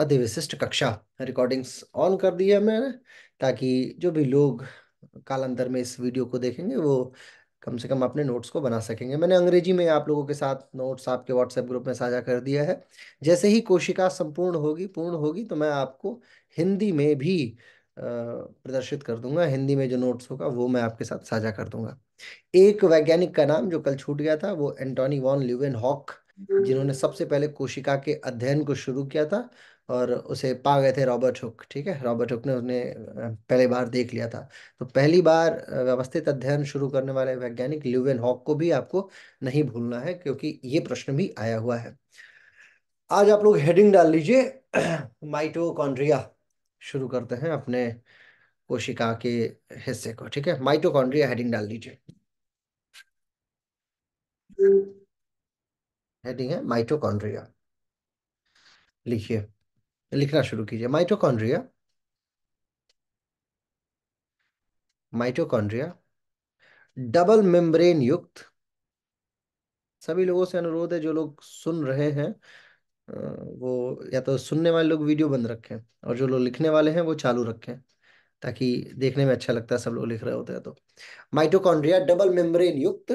अधिविशिष्ट कक्षा recordings on कर दी है मैंने ताकि जो भी लोग कालांतर में इस वीडियो को देखेंगे वो कम से कम अपने नोट्स को बना सकेंगे मैंने अंग्रेजी में आप लोगों के साथ नोट्स आपके व्हाट्सएप ग्रुप में साझा कर दिया है जैसे ही कोशिका संपूर्ण होगी पूर्ण होगी तो मैं आपको हिंदी में भी प्रदर्शित कर दूंगा हिंदी में जो नोट्स होगा वो मैं आपके साथ साझा कर दूंगा एक वैज्ञानिक का नाम जो कल छूट गया था वो एंटोनी वॉन ल्यूवेन हॉक हम्म। जिन्होंने सबसे पहले कोशिका के अध्ययन को शुरू किया था और उसे पा गए थे रॉबर्ट हुक ठीक है रॉबर्ट हुक ने उसने पहली बार देख लिया था तो पहली बार व्यवस्थित अध्ययन शुरू करने वाले वैज्ञानिक ल्यूवेन हॉक को भी आपको नहीं भूलना है क्योंकि ये प्रश्न भी आया हुआ है आज आप लोग हेडिंग डाल लीजिए माइटोकॉन्ड्रिया शुरू करते हैं अपने कोशिका के हिस्से को ठीक है माइटोकॉन्ड्रिया हेडिंग डाल दीजिए हेडिंग है माइटोकॉन्ड्रिया लिखिए लिखना शुरू कीजिए माइटोकॉन्ड्रिया माइटोकॉन्ड्रिया डबल मेम्ब्रेन युक्त सभी लोगों से अनुरोध है जो लोग सुन रहे हैं वो या तो सुनने वाले लोग वीडियो बंद रखें और जो लोग लिखने वाले हैं वो चालू रखें ताकि देखने में अच्छा लगता है सब लोग लिख रहे होते हैं तो माइटोकॉन्ड्रिया डबल मेम्ब्रेन युक्त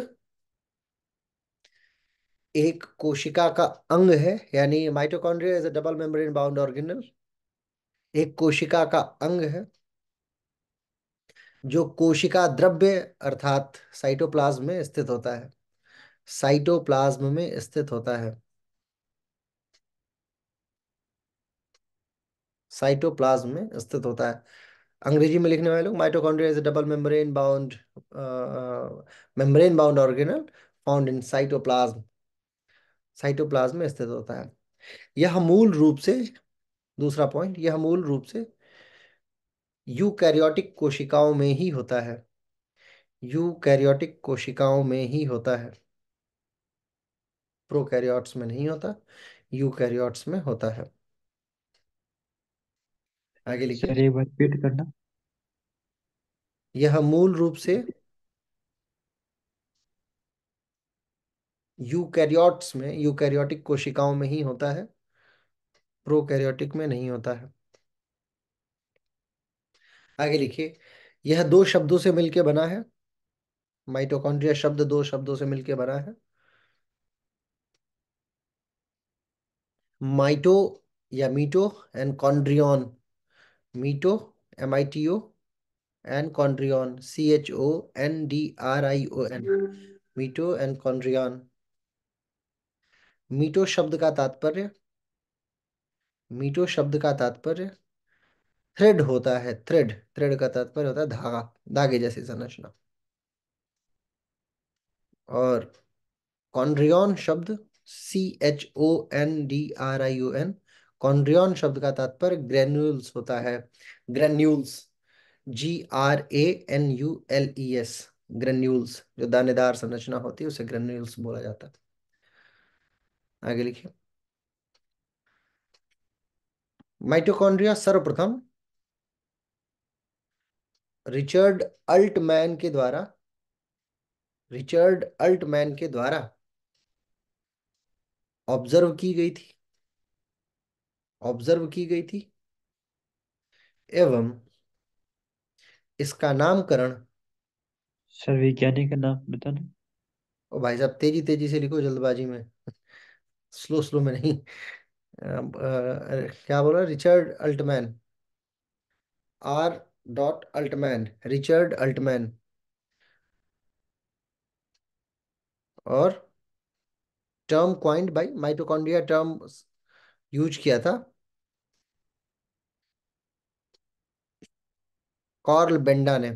एक कोशिका का अंग है यानी mitochondria is a double membrane bound organelle एक कोशिका का अंग है जो कोशिका द्रव्य अर्थात साइटोप्लाज्म में स्थित होता है साइटोप्लाज्म में स्थित होता है साइटोप्लाज्म में स्थित होता है अंग्रेजी में लिखने वाले लोग mitochondria is a double membrane bound membrane bound organelle found in cytoplasm cytoplasm में स्थित होता है यह मूल रूप से दूसरा पॉइंट यह मूल रूप से यूकैरियोटिक कोशिकाओं में ही होता है यूकैरियोटिक कोशिकाओं में ही होता है प्रोकैरियोट्स में नहीं होता यूकैरियोट्स में होता है आगे लिखिए रिपीट करना यह मूल रूप से यूकैरियोट्स में यूकैरियोटिक कोशिकाओं में ही होता है प्रोकैरियोटिक में नहीं होता है आगे लिखिए यह दो शब्दों से मिलकर बना है माइटोकॉन्ड्रिया शब्द दो शब्दों से मिलकर बना है माइटो या mito and chondrion mito M I T O and chondrion C H O N D R I O N mito and chondrion mito शब्द का तात्पर्य मीटो शब्द का तात्पर्य थ्रेड होता है थ्रेड थ्रेड का तात्पर्य होता है धागा धागे जैसी संरचना और कॉन्ड्रियन शब्द C H O N D R I U N chondrion शब्द का तात्पर्य ग्रेन्यूल्स होता है granules G R A N U L E S granules जो दानेदार संरचना होती है उसे ग्रेन्यूल्स बोला जाता है आगे लिखिए माइटोकॉन्ड्रिया सर्वप्रथम रिचर्ड अल्टमैन के द्वारा रिचर्ड अल्टमैन के द्वारा ऑब्जर्व की गई थी ऑब्जर्व की गई थी एवं इसका नामकरण सर वैज्ञानिक का नाम बताना ओ भाई साहब तेजी तेजी से लिखो जल्दबाजी में स्लो स्लो में नहीं क्या बोल रहा है Richard Altmann R dot Altmann Richard Altmann और term coined by mitochondria term use किया था कॉर्ल बेंडा ने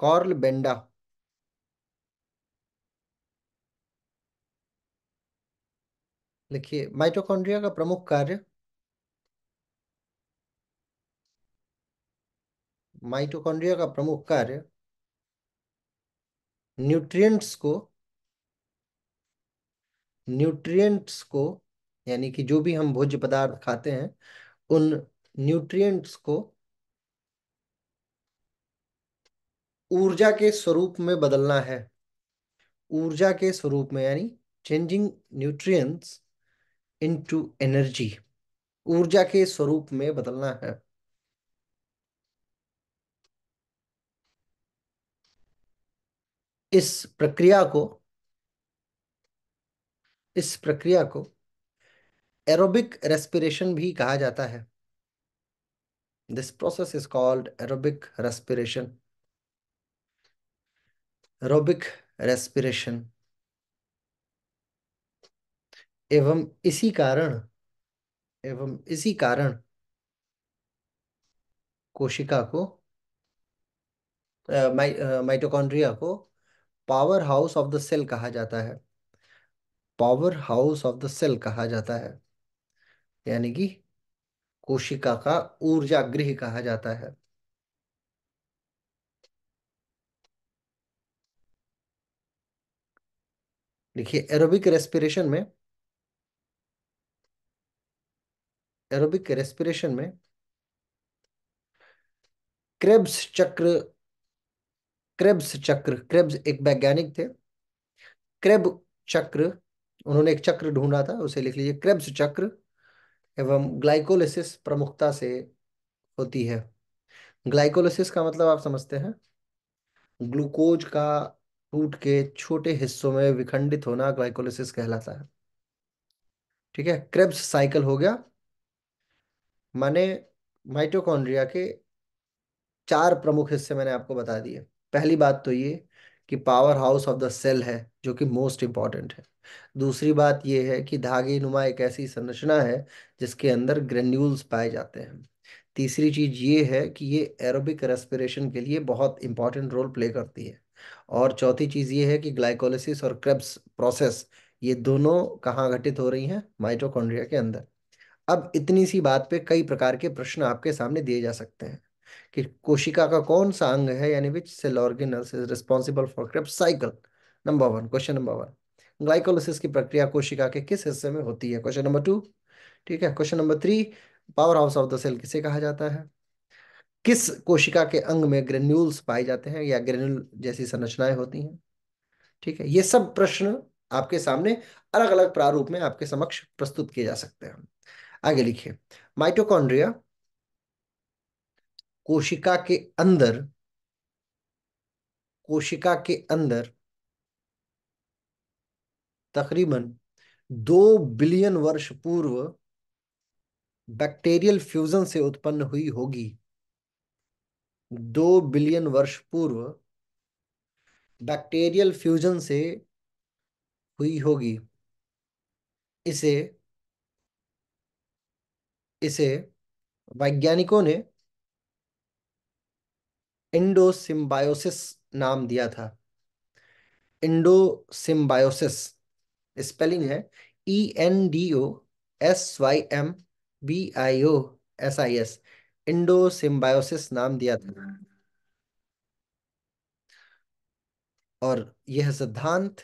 कॉर्ल बेंडा लिखिए माइटोकॉन्ड्रिया का प्रमुख कार्य माइटोकॉन्ड्रिया का प्रमुख कार्य न्यूट्रिएंट्स को न्यूट्रिएंट्स को यानी कि जो भी हम भोज्य पदार्थ खाते हैं उन न्यूट्रिएंट्स को ऊर्जा के स्वरूप में बदलना है ऊर्जा के स्वरूप में यानी चेंजिंग न्यूट्रिएंट्स इनटू एनर्जी ऊर्जा के स्वरूप में बदलना है इस प्रक्रिया को इस प्रक्रिया को एरोबिक रेस्पिरेशन भी कहा जाता है this process is called aerobic respiration aerobic respiration एवं इसी कारण एवं इसी कारण कोशिका को माइ, माइटोकॉन्ड्रिया को power house of the cell कहा जाता है power house of the cell कहा जाता है यानी कि कोशिका का ऊर्जा गृह कहा जाता है देखिए एरोबिक रेस्पिरेशन में एरोबिक रेस्पिरेशन में क्रेब्स चक्र क्रेब्स चक्र क्रेब्स एक वैज्ञानिक थे क्रेब चक्र उन्होंने एक चक्र ढूंढा था उसे लिख लीजिए क्रेब्स चक्र एवं ग्लाइकोलिसिस प्रमुखता से होती है ग्लाइकोलिसिस का मतलब आप समझते हैं ग्लूकोज का टूट के छोटे हिस्सों में विखंडित होना ग्लाइकोलिसिस कहलाता है ठीक है क्रेब्स साइकिल हो गया माने माइटोकॉन्ड्रिया के चार प्रमुख हिस्से मैंने आपको बता दिए पहली बात तो ये कि power house of the cell है जो कि मोस्ट इम्पॉर्टेंट है दूसरी बात यह है कि धागे नुमा एक ऐसी संरचना है जिसके अंदर ग्रेन्यूल्स पाए जाते हैं तीसरी चीज़ ये है कि ये एरोबिक रेस्पिरेशन के लिए बहुत इंपॉर्टेंट रोल प्ले करती है और चौथी चीज़ ये है कि ग्लाइकोलिसिस और क्रेब्स प्रोसेस ये दोनों कहाँ घटित हो रही हैं माइटोकॉन्ड्रिया के अंदर अब इतनी सी बात पे कई प्रकार के प्रश्न आपके सामने दिए जा सकते हैं कि कोशिका का कौन सा अंग है यानी which cell organelles is responsible for Krebs cycle number one question number one glycolysis की प्रक्रिया कोशिका के किस हिस्से में होती है क्वेश्चन नंबर टू ठीक है question number three power house of the cell किसे कहा जाता है किस कोशिका के अंग में ग्रेन्यूल्स पाए जाते हैं या ग्रेन्यूल जैसी संरचनाएं होती हैं ठीक है ये सब प्रश्न आपके सामने अलग अलग प्रारूप में आपके समक्ष प्रस्तुत किए जा सकते हैं आगे लिखिए माइटोकॉन्ड्रिया कोशिका के अंदर कोशिका के अंदर तकरीबन दो बिलियन वर्ष पूर्व बैक्टीरियल फ्यूजन से उत्पन्न हुई होगी दो बिलियन वर्ष पूर्व बैक्टीरियल फ्यूजन से हुई होगी इसे इसे वैज्ञानिकों ने इंडोसिम्बायोसिस नाम दिया था इंडोसिम्बायोसिस स्पेलिंग है E N D O S Y M B I O S I S endosymbiosis नाम दिया था और यह सिद्धांत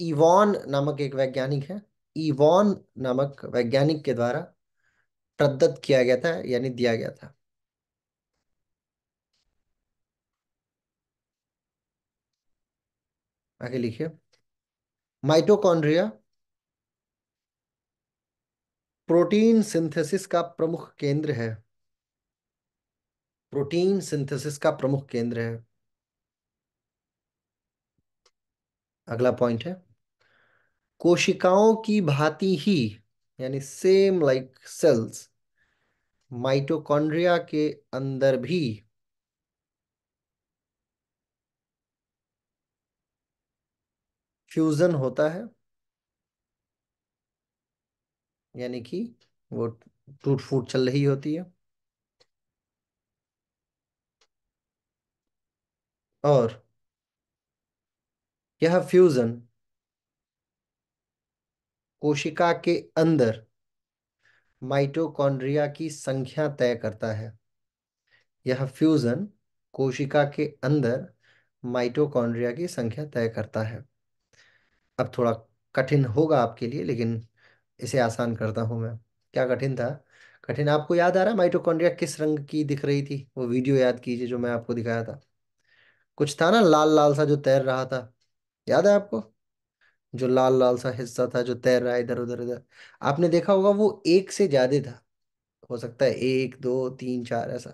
इवॉन नामक एक वैज्ञानिक है ईवॉन नामक वैज्ञानिक के द्वारा प्रदत्त किया गया था यानी दिया गया था आगे लिखिए माइटोकॉन्ड्रिया प्रोटीन सिंथेसिस का प्रमुख केंद्र है प्रोटीन सिंथेसिस का प्रमुख केंद्र है अगला पॉइंट है कोशिकाओं की भांति ही यानी सेम लाइक सेल्स माइटोकॉन्ड्रिया के अंदर भी फ्यूजन होता है यानी कि वो टूट फूट चल रही होती है और यह फ्यूजन कोशिका के अंदर माइटोकॉन्ड्रिया की संख्या तय करता है यह फ्यूजन कोशिका के अंदर माइटोकॉन्ड्रिया की संख्या तय करता है अब थोड़ा कठिन होगा आपके लिए लेकिन इसे आसान करता हूं मैं क्या कठिन था कठिन आपको याद आ रहा है माइटोकॉन्ड्रिया किस रंग की दिख रही थी वो वीडियो याद कीजिए जो मैं आपको दिखाया था कुछ था ना लाल लाल सा जो तैर रहा था याद है आपको जो लाल लाल सा हिस्सा था जो तैर रहा है इधर उधर इधर आपने देखा होगा वो एक से ज्यादा था हो सकता है एक दो तीन चार ऐसा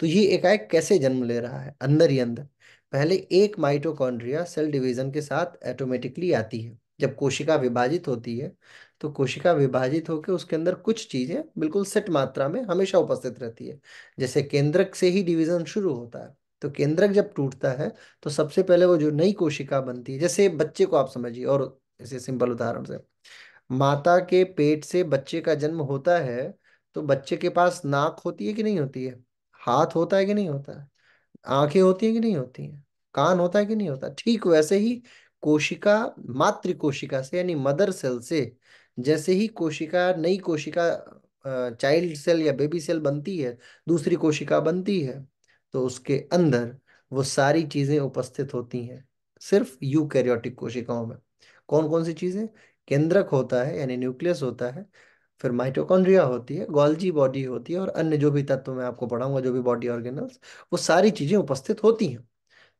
तो ये एकाएक कैसे जन्म ले रहा है अंदर ही अंदर पहले एक माइटोकॉन्ड्रिया सेल डिवीजन के साथ ऑटोमेटिकली आती है जब कोशिका विभाजित होती है तो कोशिका विभाजित होकर उसके अंदर कुछ चीजें बिल्कुल सेट मात्रा में हमेशा उपस्थित रहती है जैसे केंद्रक से ही डिवीजन शुरू होता है तो केंद्रक जब टूटता है तो सबसे पहले वो जो नई कोशिका बनती है जैसे बच्चे को आप समझिए और इसे सिंपल उदाहरण से माता के पेट से बच्चे का जन्म होता है तो बच्चे के पास नाक होती है कि नहीं होती है हाथ होता है कि नहीं होता है आंखें होती हैं कि नहीं होती हैं कान होता है कि नहीं होता ठीक वैसे ही कोशिका मातृ कोशिका से यानी मदर सेल से जैसे ही कोशिका नई कोशिका चाइल्ड सेल या बेबी सेल बनती है दूसरी कोशिका बनती है तो उसके अंदर वो सारी चीज़ें उपस्थित होती हैं सिर्फ कैरियोटिक कोशिकाओं में कौन कौन सी चीज़ें केंद्रक होता है यानी न्यूक्लियस होता है फिर माइटोकॉन्ड्रिया होती है गोल्जी बॉडी होती है और अन्य जो भी तत्व मैं आपको पढ़ाऊंगा जो भी बॉडी ऑर्गेनल्स वो सारी चीज़ें उपस्थित होती हैं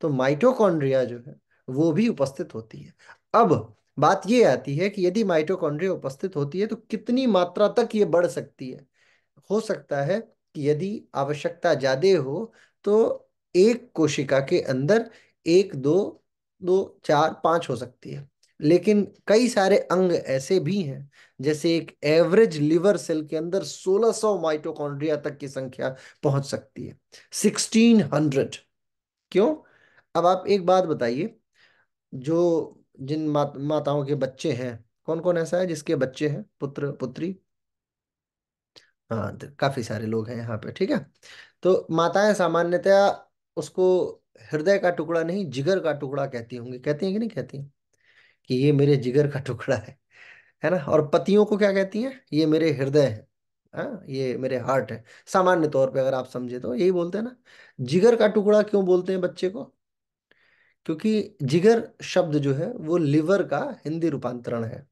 तो माइटोकॉन्ड्रिया जो है वो भी उपस्थित होती है अब बात ये आती है कि यदि माइटोकॉन्ड्रिया उपस्थित होती है तो कितनी मात्रा तक ये बढ़ सकती है हो सकता है कि यदि आवश्यकता ज़्यादा हो तो एक कोशिका के अंदर एक दो दो चार पांच हो सकती है लेकिन कई सारे अंग ऐसे भी हैं जैसे एक एवरेज लिवर सेल के अंदर 1600 माइटोकॉन्ड्रिया तक की संख्या पहुंच सकती है 1600 क्यों अब आप एक बात बताइए जो जिन मात, माताओं के बच्चे हैं कौन कौन ऐसा है जिसके बच्चे हैं पुत्र पुत्री हाँ तो काफी सारे लोग हैं यहाँ पे ठीक है तो माताएं सामान्यतया उसको हृदय का टुकड़ा नहीं जिगर का टुकड़ा कहती होंगी कहती हैं कि नहीं कहती हैं कि ये मेरे जिगर का टुकड़ा है है ना और पतियों को क्या कहती हैं ये मेरे हृदय है हाँ ये मेरे हार्ट है सामान्य तौर पे अगर आप समझे तो यही बोलते हैं ना जिगर का टुकड़ा क्यों बोलते हैं बच्चे को क्योंकि जिगर शब्द जो है वो लिवर का हिंदी रूपांतरण है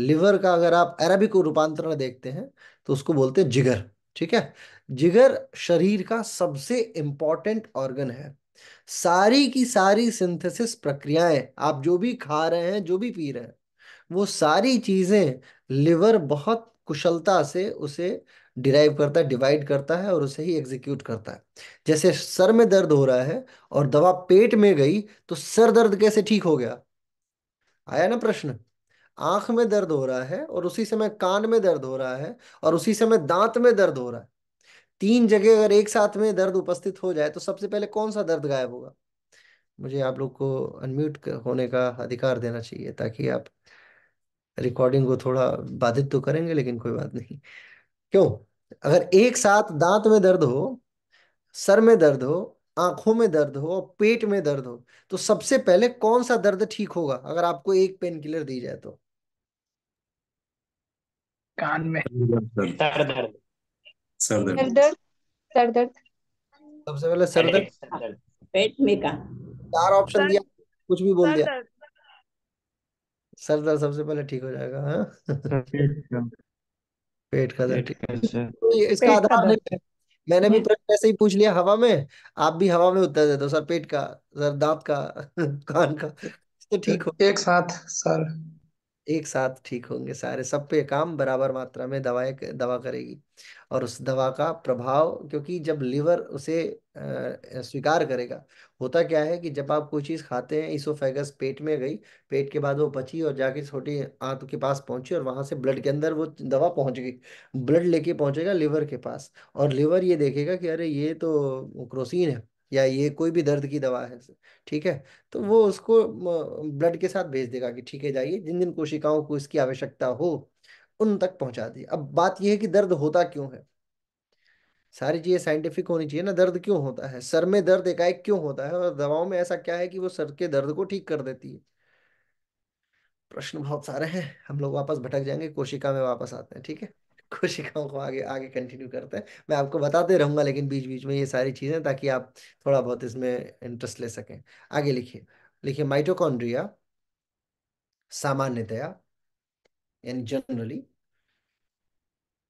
लिवर का अगर आप अरबिक रूपांतरण देखते हैं तो उसको बोलते हैं जिगर ठीक है जिगर शरीर का सबसे इंपॉर्टेंट ऑर्गन है सारी की सारी सिंथेसिस प्रक्रियाएं आप जो भी खा रहे हैं जो भी पी रहे हैं वो सारी चीजें लिवर बहुत कुशलता से उसे डिराइव करता है डिवाइड करता है और उसे ही एग्जीक्यूट करता है जैसे सर में दर्द हो रहा है और दवा पेट में गई तो सर दर्द कैसे ठीक हो गया आया ना प्रश्न आंख में दर्द हो रहा है और उसी समय कान में दर्द हो रहा है और उसी समय दांत में दर्द हो रहा है तीन जगह अगर एक साथ में दर्द उपस्थित हो जाए तो सबसे पहले कौन सा दर्द गायब होगा मुझे आप लोग को अनम्यूट होने का अधिकार देना चाहिए ताकि आप रिकॉर्डिंग को थोड़ा बाधित तो करेंगे लेकिन कोई बात नहीं क्यों अगर एक साथ दांत में दर्द हो सर में दर्द हो आंखों में दर्द हो और पेट में दर्द हो तो सबसे पहले कौन सा दर्द ठीक होगा अगर आपको एक पेन किलर दी जाए तो कान में सर दर्द सर दर्द सर दर्द सबसे पहले सर दर्द पेट में का चार ऑप्शन दिया कुछ भी बोल दिया सर दर्द सबसे पहले ठीक हो जाएगा हाँ पेट का दर्द तो इसका आधार नहीं है मैंने भी हम्म। प्रश्न ऐसे ही पूछ लिया हवा में आप भी हवा में उत्तर दे दो सर पेट का सर दांत का कान का तो ठीक हो एक साथ सर एक साथ ठीक होंगे सारे सब पे काम बराबर मात्रा में दवाएं दवा करेगी और उस दवा का प्रभाव क्योंकि जब लीवर उसे स्वीकार करेगा होता क्या है कि जब आप कोई चीज़ खाते हैं इसोफेगस पेट में गई पेट के बाद वो बची और जाके छोटी आंत के पास पहुंची और वहां से ब्लड के अंदर वो दवा पहुंच गई ब्लड लेके पहुंचेगा लीवर के पास और लीवर ये देखेगा कि अरे ये तो क्रोसिन है या ये कोई भी दर्द की दवा है ठीक है तो वो उसको ब्लड के साथ भेज देगा कि ठीक है जाइए जिन जिन कोशिकाओं को इसकी आवश्यकता हो उन तक पहुंचा दी अब बात यह है कि दर्द होता क्यों है सारी चीजें साइंटिफिक होनी चाहिए ना दर्द क्यों होता है सर में दर्द एकाएक क्यों होता है और दवाओं में ऐसा क्या है कि वो सर के दर्द को ठीक कर देती है प्रश्न बहुत सारे हैं हम लोग वापस भटक जाएंगे कोशिका में वापस आते हैं ठीक है कोशिकाओं को आगे आगे कंटिन्यू करते हैं मैं आपको बताते रहूंगा लेकिन बीच बीच में ये सारी चीज़ें ताकि आप थोड़ा बहुत इसमें इंटरेस्ट ले सकें आगे लिखिए लिखिए माइटोकॉन्ड्रिया सामान्यतया यानी जनरली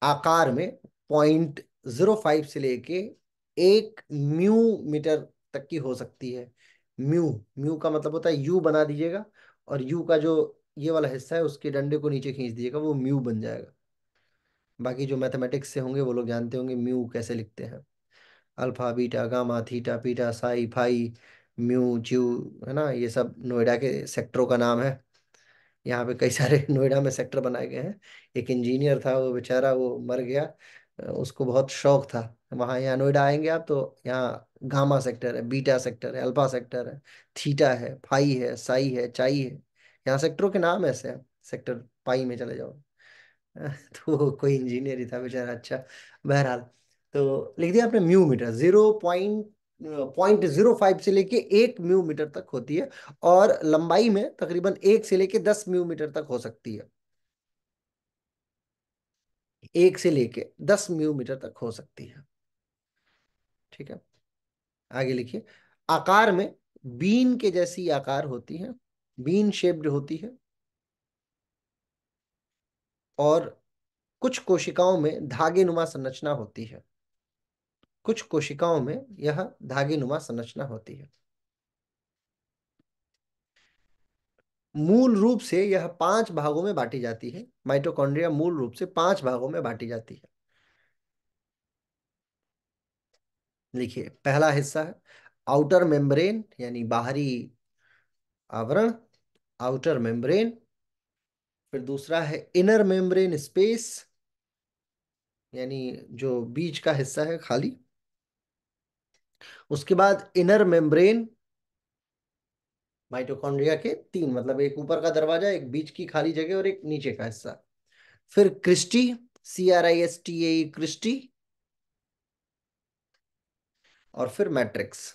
आकार में पॉइंट जीरो फाइव से लेके एक म्यू मीटर तक की हो सकती है म्यू म्यू का मतलब होता है यू बना दीजिएगा और यू का जो ये वाला हिस्सा है उसके डंडे को नीचे खींच दीजिएगा वो म्यू बन जाएगा बाकी जो मैथमेटिक्स से होंगे वो लोग जानते होंगे म्यू कैसे लिखते हैं अल्फा बीटा गामा थीटा पीटा साई फाई म्यू च्यू है ना ये सब नोएडा के सेक्टरों का नाम है यहाँ पे कई सारे नोएडा में सेक्टर बनाए गए हैं एक इंजीनियर था वो बेचारा वो मर गया उसको बहुत शौक था वहाँ यहाँ नोएडा आएंगे आप तो यहाँ गामा सेक्टर है बीटा सेक्टर है अल्फा सेक्टर है थीटा है फाई है साई है चाई है यहाँ सेक्टरों के नाम ऐसे हैं सेक्टर पाई में चले जाओ तो कोई इंजीनियर ही था बेचारा अच्छा बहरहाल तो लिख दिया आपने mu metre zero point point zero five से लेके एक म्यू मीटर तक होती है और लंबाई में तकरीबन एक से लेके दस म्यू मीटर तक हो सकती है एक से लेके दस म्यू मीटर तक हो सकती है ठीक है आगे लिखिए आकार में बीन के जैसी आकार होती है बीन शेप्ड होती है और कुछ कोशिकाओं में धागे नुमा संरचना होती है कुछ कोशिकाओं में यह धागे नुमा संरचना होती है मूल रूप से यह पांच भागों में बांटी जाती है माइटोकॉन्ड्रिया मूल रूप से पांच भागों में बांटी जाती है देखिए पहला हिस्सा है आउटर मेम्ब्रेन यानी बाहरी आवरण आउटर मेम्ब्रेन फिर दूसरा है इनर मेम्ब्रेन स्पेस यानी जो बीज का हिस्सा है खाली उसके बाद इनर मेम्ब्रेन माइटोकॉन्ड्रिया के तीन मतलब एक ऊपर का दरवाजा एक बीच की खाली जगह और एक नीचे का हिस्सा फिर cristae C R I S T A cristae और फिर मैट्रिक्स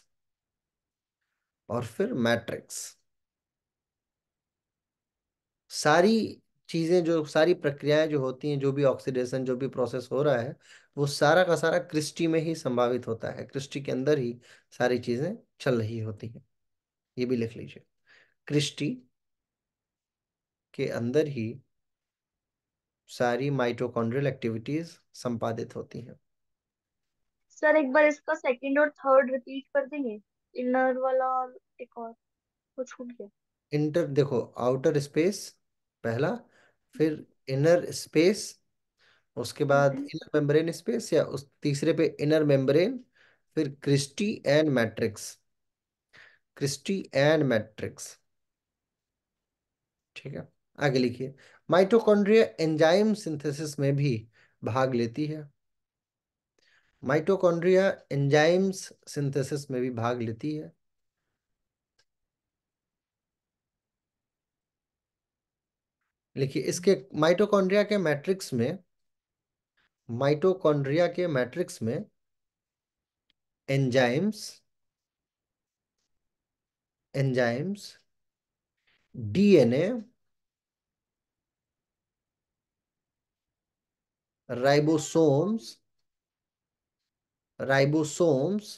और फिर मैट्रिक्स सारी चीज़ें जो सारी प्रक्रियाएं जो होती हैं जो भी ऑक्सीडेशन जो भी प्रोसेस हो रहा है वो सारा का सारा क्रिस्टी में ही संभावित होता है क्रिस्टी के अंदर ही सारी चीज़ें चल रही होती हैं ये भी लिख लीजिए क्रिस्टी के अंदर ही सारी माइटोकॉन्ड्रियल एक्टिविटीज संपादित होती हैं सर एक बार इसका सेकंड और थर्ड रिपीट कर देंगे इनर वाला और एक और वो छूट गया इंटर देखो आउटर स्पेस पहला फिर इनर स्पेस उसके बाद इनर मेम्ब्रेन स्पेस या उस तीसरे पे इनर मेम्ब्रेन फिर cristae and matrix cristae and matrix ठीक है आगे लिखिए माइटोकॉन्ड्रिया एंजाइम सिंथेसिस में भी भाग लेती है माइटोकॉन्ड्रिया एंजाइम्स सिंथेसिस में भी भाग लेती है लिखिए इसके माइटोकॉन्ड्रिया के मैट्रिक्स में माइटोकॉन्ड्रिया के मैट्रिक्स में enzymes enzymes DNA ribosomes ribosomes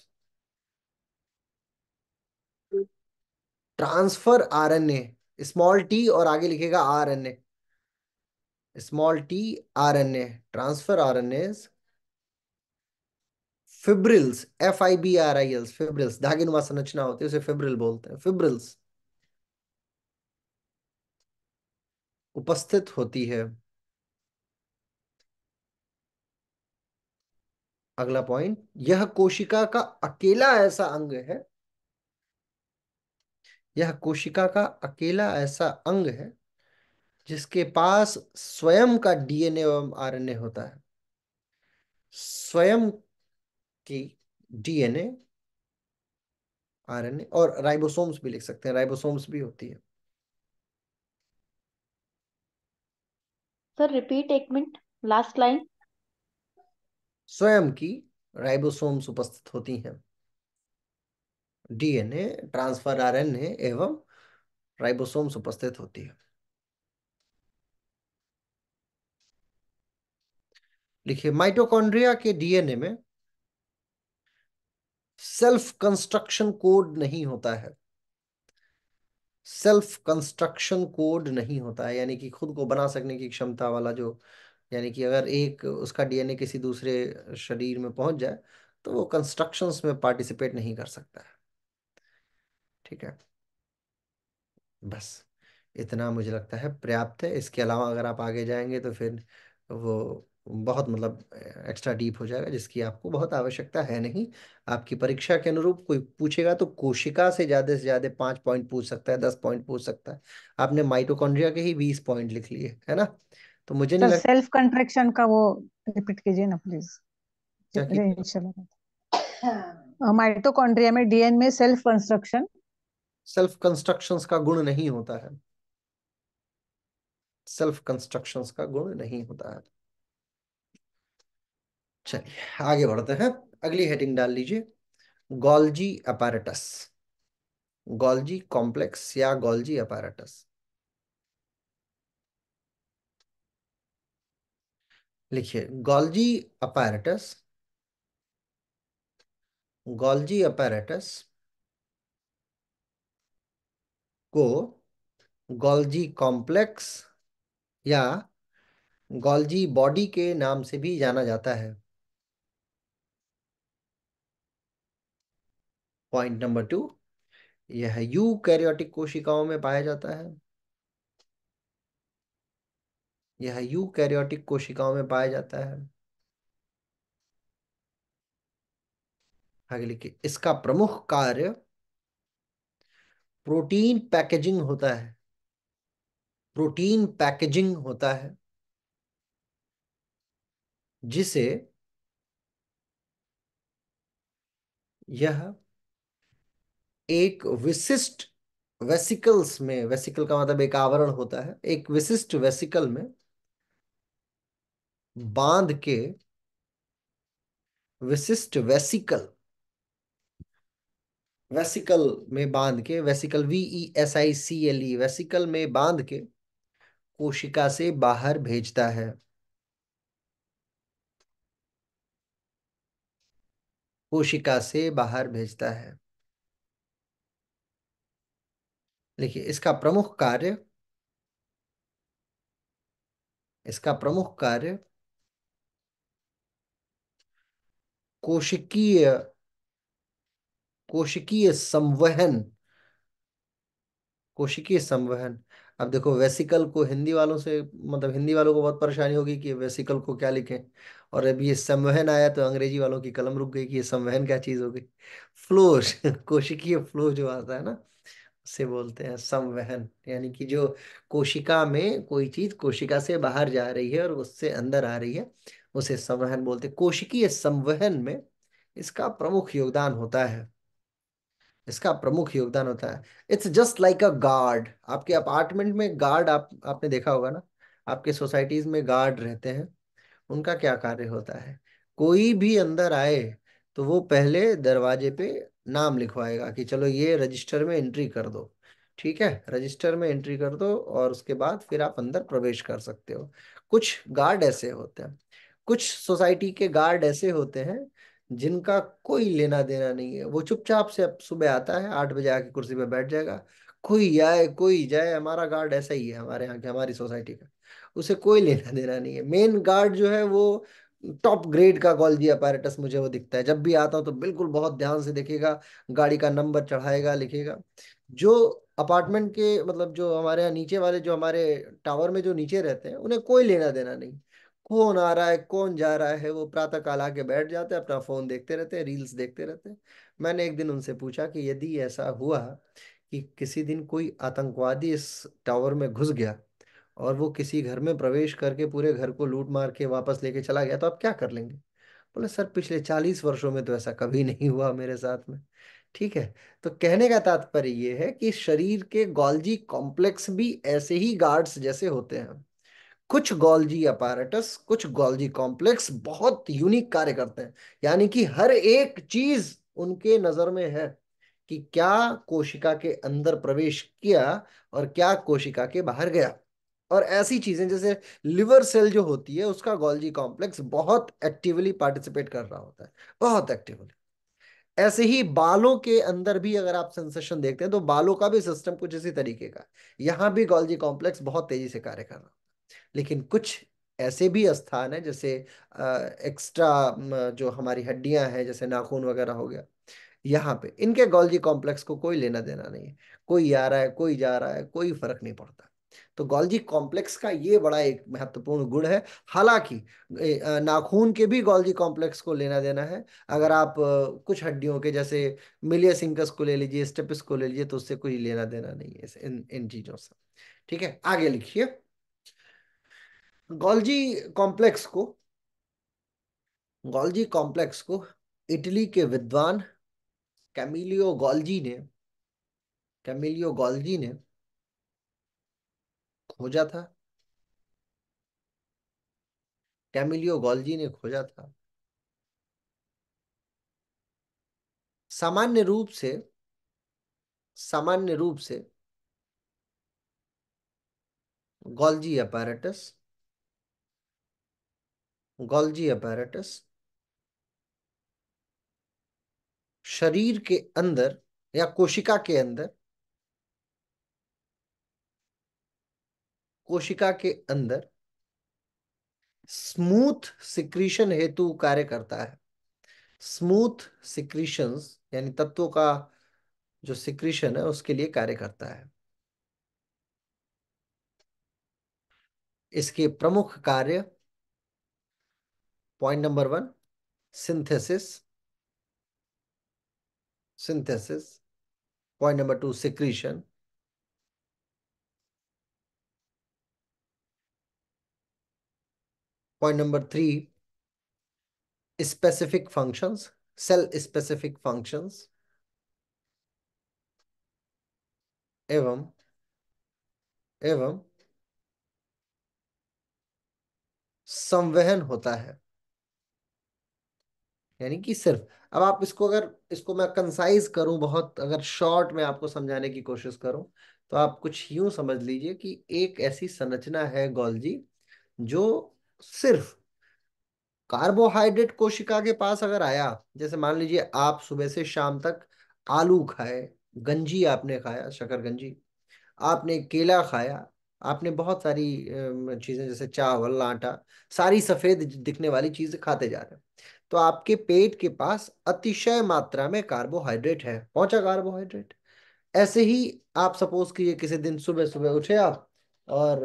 transfer RNA small T और आगे लिखेगा RNA small transfer R transfer RNAs, fibrils F I B R I L S fibrils धागिनुमा संरचना होती है उसे फिब्रिल बोलते हैं फिब्रिल्स उपस्थित होती है अगला पॉइंट यह कोशिका का अकेला ऐसा अंग है यह कोशिका का अकेला ऐसा अंग है जिसके पास स्वयं का डीएनए एवं आरएनए होता है स्वयं की डीएनए आरएनए और राइबोसोम्स भी लिख सकते हैं राइबोसोम्स भी होती है सर रिपीट एक मिनट लास्ट लाइन स्वयं की राइबोसोम्स उपस्थित होती हैं डीएनए ट्रांसफर आरएनए एवं राइबोसोम्स उपस्थित होती है लिखिए माइटोकॉन्ड्रिया के डीएनए में सेल्फ कंस्ट्रक्शन कोड नहीं होता है सेल्फ कंस्ट्रक्शन कोड नहीं होता है यानी कि खुद को बना सकने की क्षमता वाला जो यानी कि अगर एक उसका डीएनए किसी दूसरे शरीर में पहुंच जाए तो वो कंस्ट्रक्शन में पार्टिसिपेट नहीं कर सकता है ठीक है बस इतना मुझे लगता है पर्याप्त है इसके अलावा अगर आप आगे जाएंगे तो फिर वो बहुत मतलब एक्स्ट्रा डीप हो जाएगा जिसकी आपको बहुत आवश्यकता है नहीं आपकी परीक्षा के अनुरूप कोई पूछेगा तो कोशिका से ज़्यादा से ज़्यादा पांच पॉइंट पूछ सकता है दस पॉइंट पूछ सकता है आपने माइटोकॉन्ड्रिया के ही बीस पॉइंट लिख लिए है ना तो मुझे नहीं लगता सेल्फ कंट्रेक्शन का वो रिपीट कीजिए ना प्लीज माइटोकॉन्ड्रिया में डीएन में सेल्फ कंस्ट्रक्शन सेल्फ कंस्ट्रक्शंस का गुण नहीं होता है सेल्फ कंस्ट्रक्शंस का गुण नहीं होता है चलिए आगे बढ़ते हैं अगली हेडिंग डाल लीजिए गोल्जी अपैरेटस गोल्जी कॉम्प्लेक्स या गोल्जी अपैरेटस लिखिए गोल्जी अपैरेटस गोल्जी अपैरेटस को गोल्जी कॉम्प्लेक्स या गोल्जी बॉडी के नाम से भी जाना जाता है पॉइंट नंबर टू यह यू कैरियोटिक कोशिकाओं में पाया जाता है यह यू कैरियोटिक कोशिकाओं में पाया जाता है आगे लिखिए इसका प्रमुख कार्य प्रोटीन पैकेजिंग होता है प्रोटीन पैकेजिंग होता है जिसे यह एक विशिष्ट वेसिकल्स में वेसिकल का मतलब एक आवरण होता है एक विशिष्ट वेसिकल में बांध के विशिष्ट वेसिकल वेसिकल में बांध के vesicle V E S I C L E vesicle में बांध के कोशिका से बाहर भेजता है कोशिका से बाहर भेजता है लिखिए इसका प्रमुख कार्य इसका प्रमुख कार्य कोशिकीय कोशिकीय संवहन कोशिकीय संवहन अब देखो वेसिकल को हिंदी वालों से मतलब हिंदी वालों को बहुत परेशानी होगी कि वेसिकल को क्या लिखें और अब ये संवहन आया तो अंग्रेजी वालों की कलम रुक गई कि ये संवहन क्या चीज़ हो गई फ्लो कोशिकीय फ्लो जो आता है ना से बोलते हैं संवहन यानी कि जो कोशिका में कोई चीज कोशिका से बाहर जा रही है और उससे अंदर आ रही है उसे संवहन बोलते कोशिकीय संवहन में इसका प्रमुख योगदान होता है इसका प्रमुख योगदान होता है it's just like a guard आपके अपार्टमेंट में गार्ड आप आपने देखा होगा ना आपके सोसाइटीज में गार्ड रहते हैं उनका क्या कार्य होता है कोई भी अंदर आए तो वो पहले दरवाजे पे नाम लिखवाएगा कि चलो ये रजिस्टर में एंट्री कर दो ठीक है रजिस्टर में एंट्री कर दो और उसके बाद फिर आप अंदर प्रवेश कर सकते हो कुछ गार्ड ऐसे होते हैं कुछ सोसाइटी के गार्ड ऐसे होते हैं जिनका कोई लेना देना नहीं है वो चुपचाप से सुबह आता है आठ बजे आके कुर्सी पे बैठ जाएगा कोई आए कोई जाए हमारा गार्ड ऐसा ही है हमारे यहाँ के हमारी सोसाइटी का उसे कोई लेना देना नहीं है मेन गार्ड जो है वो टॉप ग्रेड का गोल्जी अपैरेटस मुझे वो दिखता है जब भी आता हूँ तो बिल्कुल बहुत ध्यान से देखेगा गाड़ी का नंबर चढ़ाएगा लिखेगा जो अपार्टमेंट के मतलब जो हमारे यहाँ नीचे वाले जो हमारे टावर में जो नीचे रहते हैं उन्हें कोई लेना देना नहीं कौन आ रहा है कौन जा रहा है वो प्रातः काल आके बैठ जाते हैं अपना फ़ोन देखते रहते हैं रील्स देखते रहते हैं मैंने एक दिन उनसे पूछा कि यदि ऐसा हुआ कि किसी दिन कोई आतंकवादी इस टावर में घुस गया और वो किसी घर में प्रवेश करके पूरे घर को लूट मार के वापस लेके चला गया तो आप क्या कर लेंगे बोले सर पिछले चालीस वर्षों में तो ऐसा कभी नहीं हुआ मेरे साथ में ठीक है तो कहने का तात्पर्य ये है कि शरीर के गोल्जी कॉम्प्लेक्स भी ऐसे ही गार्ड्स जैसे होते हैं कुछ गोल्जी अपारेटस कुछ गोल्जी कॉम्प्लेक्स बहुत यूनिक कार्य करते हैं यानी कि हर एक चीज उनके नजर में है कि क्या कोशिका के अंदर प्रवेश किया और क्या कोशिका के बाहर गया और ऐसी चीजें जैसे लिवर सेल जो होती है उसका गोल्जी कॉम्प्लेक्स बहुत एक्टिवली पार्टिसिपेट कर रहा होता है बहुत एक्टिवली ऐसे ही बालों के अंदर भी अगर आप सेंसेशन देखते हैं तो बालों का भी सिस्टम कुछ इसी तरीके का यहाँ भी गोल्जी कॉम्प्लेक्स बहुत तेजी से कार्य कर रहा है लेकिन कुछ ऐसे भी स्थान है जैसे एक्स्ट्रा जो हमारी हड्डियां हैं जैसे नाखून वगैरह हो गया यहाँ पे इनके गोल्जी कॉम्प्लेक्स को कोई लेना देना नहीं है कोई आ रहा है कोई जा रहा है कोई फर्क नहीं पड़ता तो गोल्जी कॉम्प्लेक्स का ये बड़ा एक महत्वपूर्ण गुण है हालांकि नाखून के भी गोल्जी कॉम्प्लेक्स को लेना देना है अगर आप कुछ हड्डियों के जैसे मिलियस को ले लीजिए स्टेपिस को ले लीजिए तो उससे कोई लेना देना नहीं है इन इन चीज़ों से ठीक है आगे लिखिए गोल्जी कॉम्प्लेक्स को गोल्जी कॉम्प्लेक्स को इटली के विद्वान कैमिलियो गोल्जी ने कैमिलियो गोल्जी ने खोजा था कैमिलियो गोल्जी ने खोजा था सामान्य रूप से सामान्य रूप से गोल्जी अपैरेटस गोल्जी अपैरेटस शरीर के अंदर या कोशिका के अंदर कोशिका के अंदर स्मूथ सिक्रीशन हेतु कार्य करता है स्मूथ सिक्रीशंस यानी तत्वों का जो सिक्रीशन है उसके लिए कार्य करता है इसके प्रमुख कार्य point number one synthesis synthesis point number two secretion point number three specific functions cell specific functions एवं एवं संवहन होता है यानी कि सिर्फ अब आप इसको अगर इसको मैं कंसाइज करूं बहुत अगर शॉर्ट में आपको समझाने की कोशिश करूं तो आप कुछ यूं समझ लीजिए कि एक ऐसी संरचना है गोल्जी जो सिर्फ कार्बोहाइड्रेट कोशिका के पास अगर आया जैसे मान लीजिए आप सुबह से शाम तक आलू खाए गंजी आपने खाया शकर गंजी आपने केला खाया आपने बहुत सारी चीज़ें जैसे चावल आटा सारी सफ़ेद दिखने वाली चीज खाते जा रहे हैं तो आपके पेट के पास अतिशय मात्रा में कार्बोहाइड्रेट है पहुंचा कार्बोहाइड्रेट ऐसे ही आप सपोज कीजिए किसी दिन सुबह सुबह उठे आप और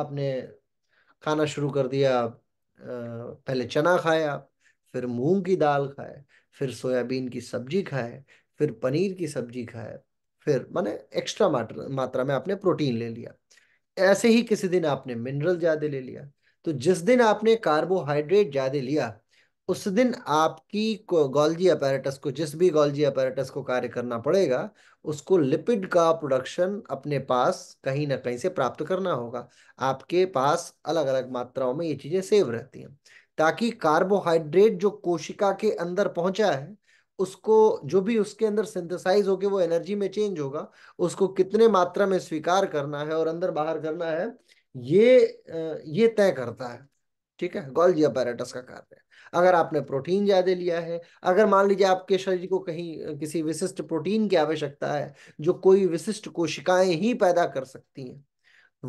आपने खाना शुरू कर दिया पहले चना खाया फिर मूंग की दाल खाए फिर सोयाबीन की सब्जी खाए फिर पनीर की सब्जी खाए फिर मैंने एक्स्ट्रा मात्रा में आपने प्रोटीन ले लिया ऐसे ही किसी दिन आपने मिनरल ज़्यादा ले लिया तो जिस दिन आपने कार्बोहाइड्रेट ज़्यादा लिया उस दिन आपकी गोल्जी अपैरेटस को जिस भी गोल्जी अपैरेटस को कार्य करना पड़ेगा उसको लिपिड का प्रोडक्शन अपने पास कहीं ना कहीं से प्राप्त करना होगा आपके पास अलग अलग मात्राओं में ये चीज़ें सेव रहती हैं ताकि कार्बोहाइड्रेट जो कोशिका के अंदर पहुंचा है उसको जो भी उसके अंदर सिंथेसाइज होके वो एनर्जी में चेंज होगा उसको कितने मात्रा में स्वीकार करना है और अंदर बाहर करना है ये ये तय करता है ठीक है गोल्जी अपैरेटस का कार्य अगर आपने प्रोटीन ज़्यादा लिया है अगर मान लीजिए आपके शरीर को कहीं किसी विशिष्ट प्रोटीन की आवश्यकता है जो कोई विशिष्ट कोशिकाएं ही पैदा कर सकती हैं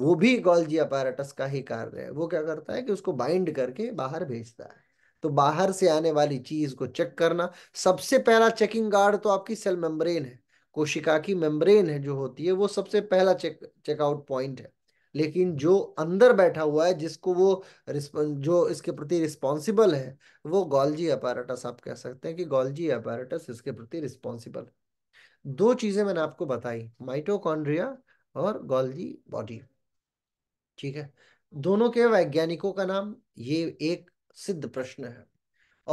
वो भी गोल्जी अपैराटस का ही कार्य है वो क्या करता है कि उसको बाइंड करके बाहर भेजता है तो बाहर से आने वाली चीज को चेक करना सबसे पहला चेकिंग गार्ड तो आपकी सेल मेम्ब्रेन है कोशिका की मेम्ब्रेन है जो होती है वो सबसे पहला चेक चेकआउट पॉइंट है लेकिन जो अंदर बैठा हुआ है जिसको वो जो इसके प्रति रिस्पॉन्सिबल है वो गोल्जी अपैराटस आप कह सकते हैं कि गोल्जी अपैराटस इसके प्रति रिस्पॉन्सिबल दो चीजें मैंने आपको बताई माइटोकॉन्ड्रिया और गोल्जी बॉडी ठीक है दोनों के वैज्ञानिकों का नाम ये एक सिद्ध प्रश्न है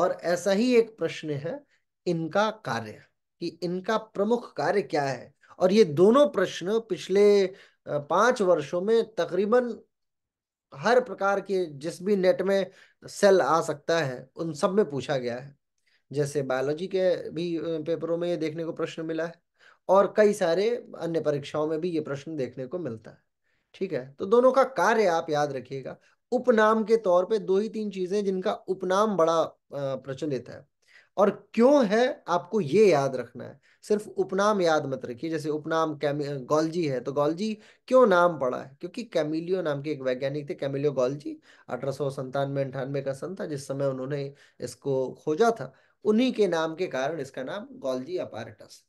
और ऐसा ही एक प्रश्न है इनका कार्य कि इनका प्रमुख कार्य क्या है और ये दोनों प्रश्न पिछले पाँच वर्षों में तकरीबन हर प्रकार के जिस भी नेट में सेल आ सकता है उन सब में पूछा गया है जैसे बायोलॉजी के भी पेपरों में ये देखने को प्रश्न मिला है और कई सारे अन्य परीक्षाओं में भी ये प्रश्न देखने को मिलता है ठीक है तो दोनों का कार्य आप याद रखिएगा उपनाम के तौर पे दो ही तीन चीजें जिनका उपनाम बड़ा प्रचलित है और क्यों है आपको ये याद रखना है सिर्फ उपनाम याद मत रखिए जैसे उपनाम गोलजी है तो गोलजी क्यों नाम पड़ा है क्योंकि कैमिलियो नाम के एक वैज्ञानिक थे कैमिलियो गॉल्जी अठारह सौ संतानवे अंठानवे का सन था जिस समय उन्होंने इसको खोजा था उन्हीं के नाम के कारण इसका नाम गोल्जी अपारेटस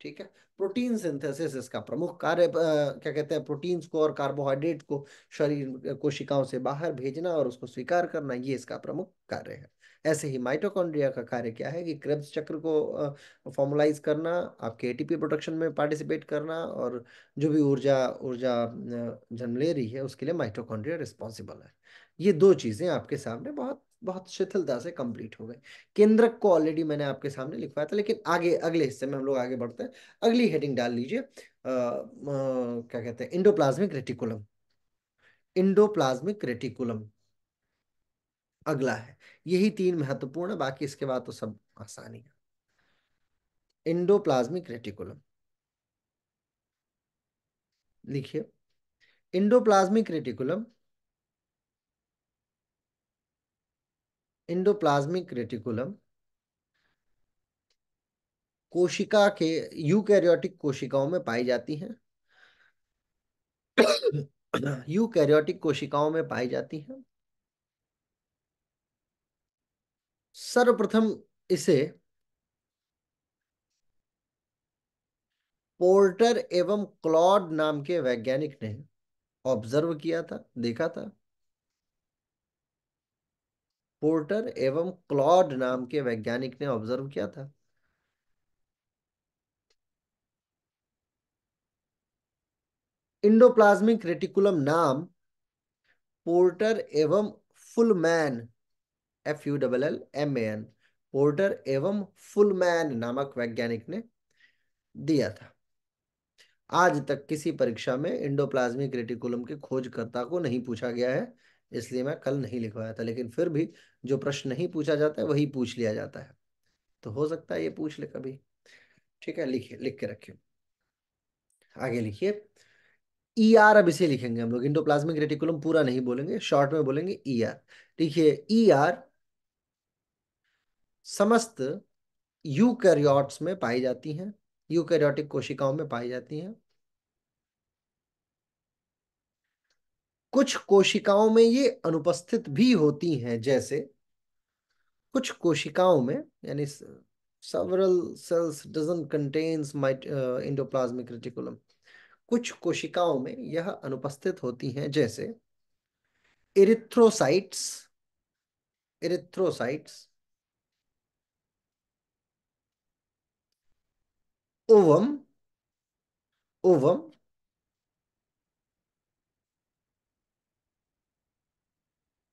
ठीक है प्रोटीन सिंथेसिस इसका प्रमुख कार्य क्या कहते हैं प्रोटीन्स को और कार्बोहाइड्रेट को शरीर कोशिकाओं से बाहर भेजना और उसको स्वीकार करना ये इसका प्रमुख कार्य है ऐसे ही माइटोकॉन्ड्रिया का कार्य क्या है कि क्रेब्स चक्र को फॉर्मलाइज करना आपके एटीपी प्रोडक्शन में पार्टिसिपेट करना और जो भी ऊर्जा ऊर्जा जन्म ले रही है उसके लिए माइटोकॉन्ड्रिया रिस्पॉन्सिबल है ये दो चीज़ें आपके सामने बहुत बहुत शिथिलता से कंप्लीट हो गए केंद्रक को ऑलरेडी मैंने आपके सामने लिखवाया था लेकिन आगे अगले हिस्से में हम लोग आगे बढ़ते हैं अगली हेडिंग डाल लीजिए क्या कहते हैं इंडोप्लाज्मिक रेटिकुलम इंडोप्लाज्मिक रेटिकुलम अगला है यही तीन महत्वपूर्ण है बाकी इसके बाद तो सब आसानी है इंडोप्लाज्मिक रेटिकुलम लिखिए इंडोप्लाज्मिक रेटिकुलम इंडोप्लाज्मिक रेटिकुलम कोशिका के यूकैरियोटिक कोशिकाओं में पाई जाती हैं यूकैरियोटिक कोशिकाओं में पाई जाती हैं सर्वप्रथम इसे पोर्टर एवं क्लॉड नाम के वैज्ञानिक ने ऑब्जर्व किया था देखा था पोर्टर एवं क्लॉड नाम के वैज्ञानिक ने ऑब्जर्व किया था इंडोप्लाज्मिक रेटिकुलम नाम पोर्टर एवं Fullman F U double L M A N Porter एवं फुलमैन नामक वैज्ञानिक ने दिया था आज तक किसी परीक्षा में इंडोप्लाज्मिक रेटिकुलम के खोजकर्ता को नहीं पूछा गया है इसलिए मैं कल नहीं लिखवाया था लेकिन फिर भी जो प्रश्न नहीं पूछा जाता है वही पूछ लिया जाता है तो हो सकता है ये पूछ ले कभी ठीक है लिखिए लिख के रखिए आगे लिखिए ई e आर अब इसे लिखेंगे हम लोग इंडोप्लाज्मिक रेटिकुलम पूरा नहीं बोलेंगे शॉर्ट में बोलेंगे ई आर लिखिए ई आर समस्त यूकैरियोट्स में पाई जाती हैं यूकैरियोटिक कोशिकाओं में पाई जाती हैं कुछ कोशिकाओं में ये अनुपस्थित भी होती हैं जैसे कुछ कोशिकाओं में यानी several cells doesn't contains might endoplasmic reticulum कुछ कोशिकाओं में यह अनुपस्थित होती हैं जैसे erythrocytes erythrocytes ovum ovum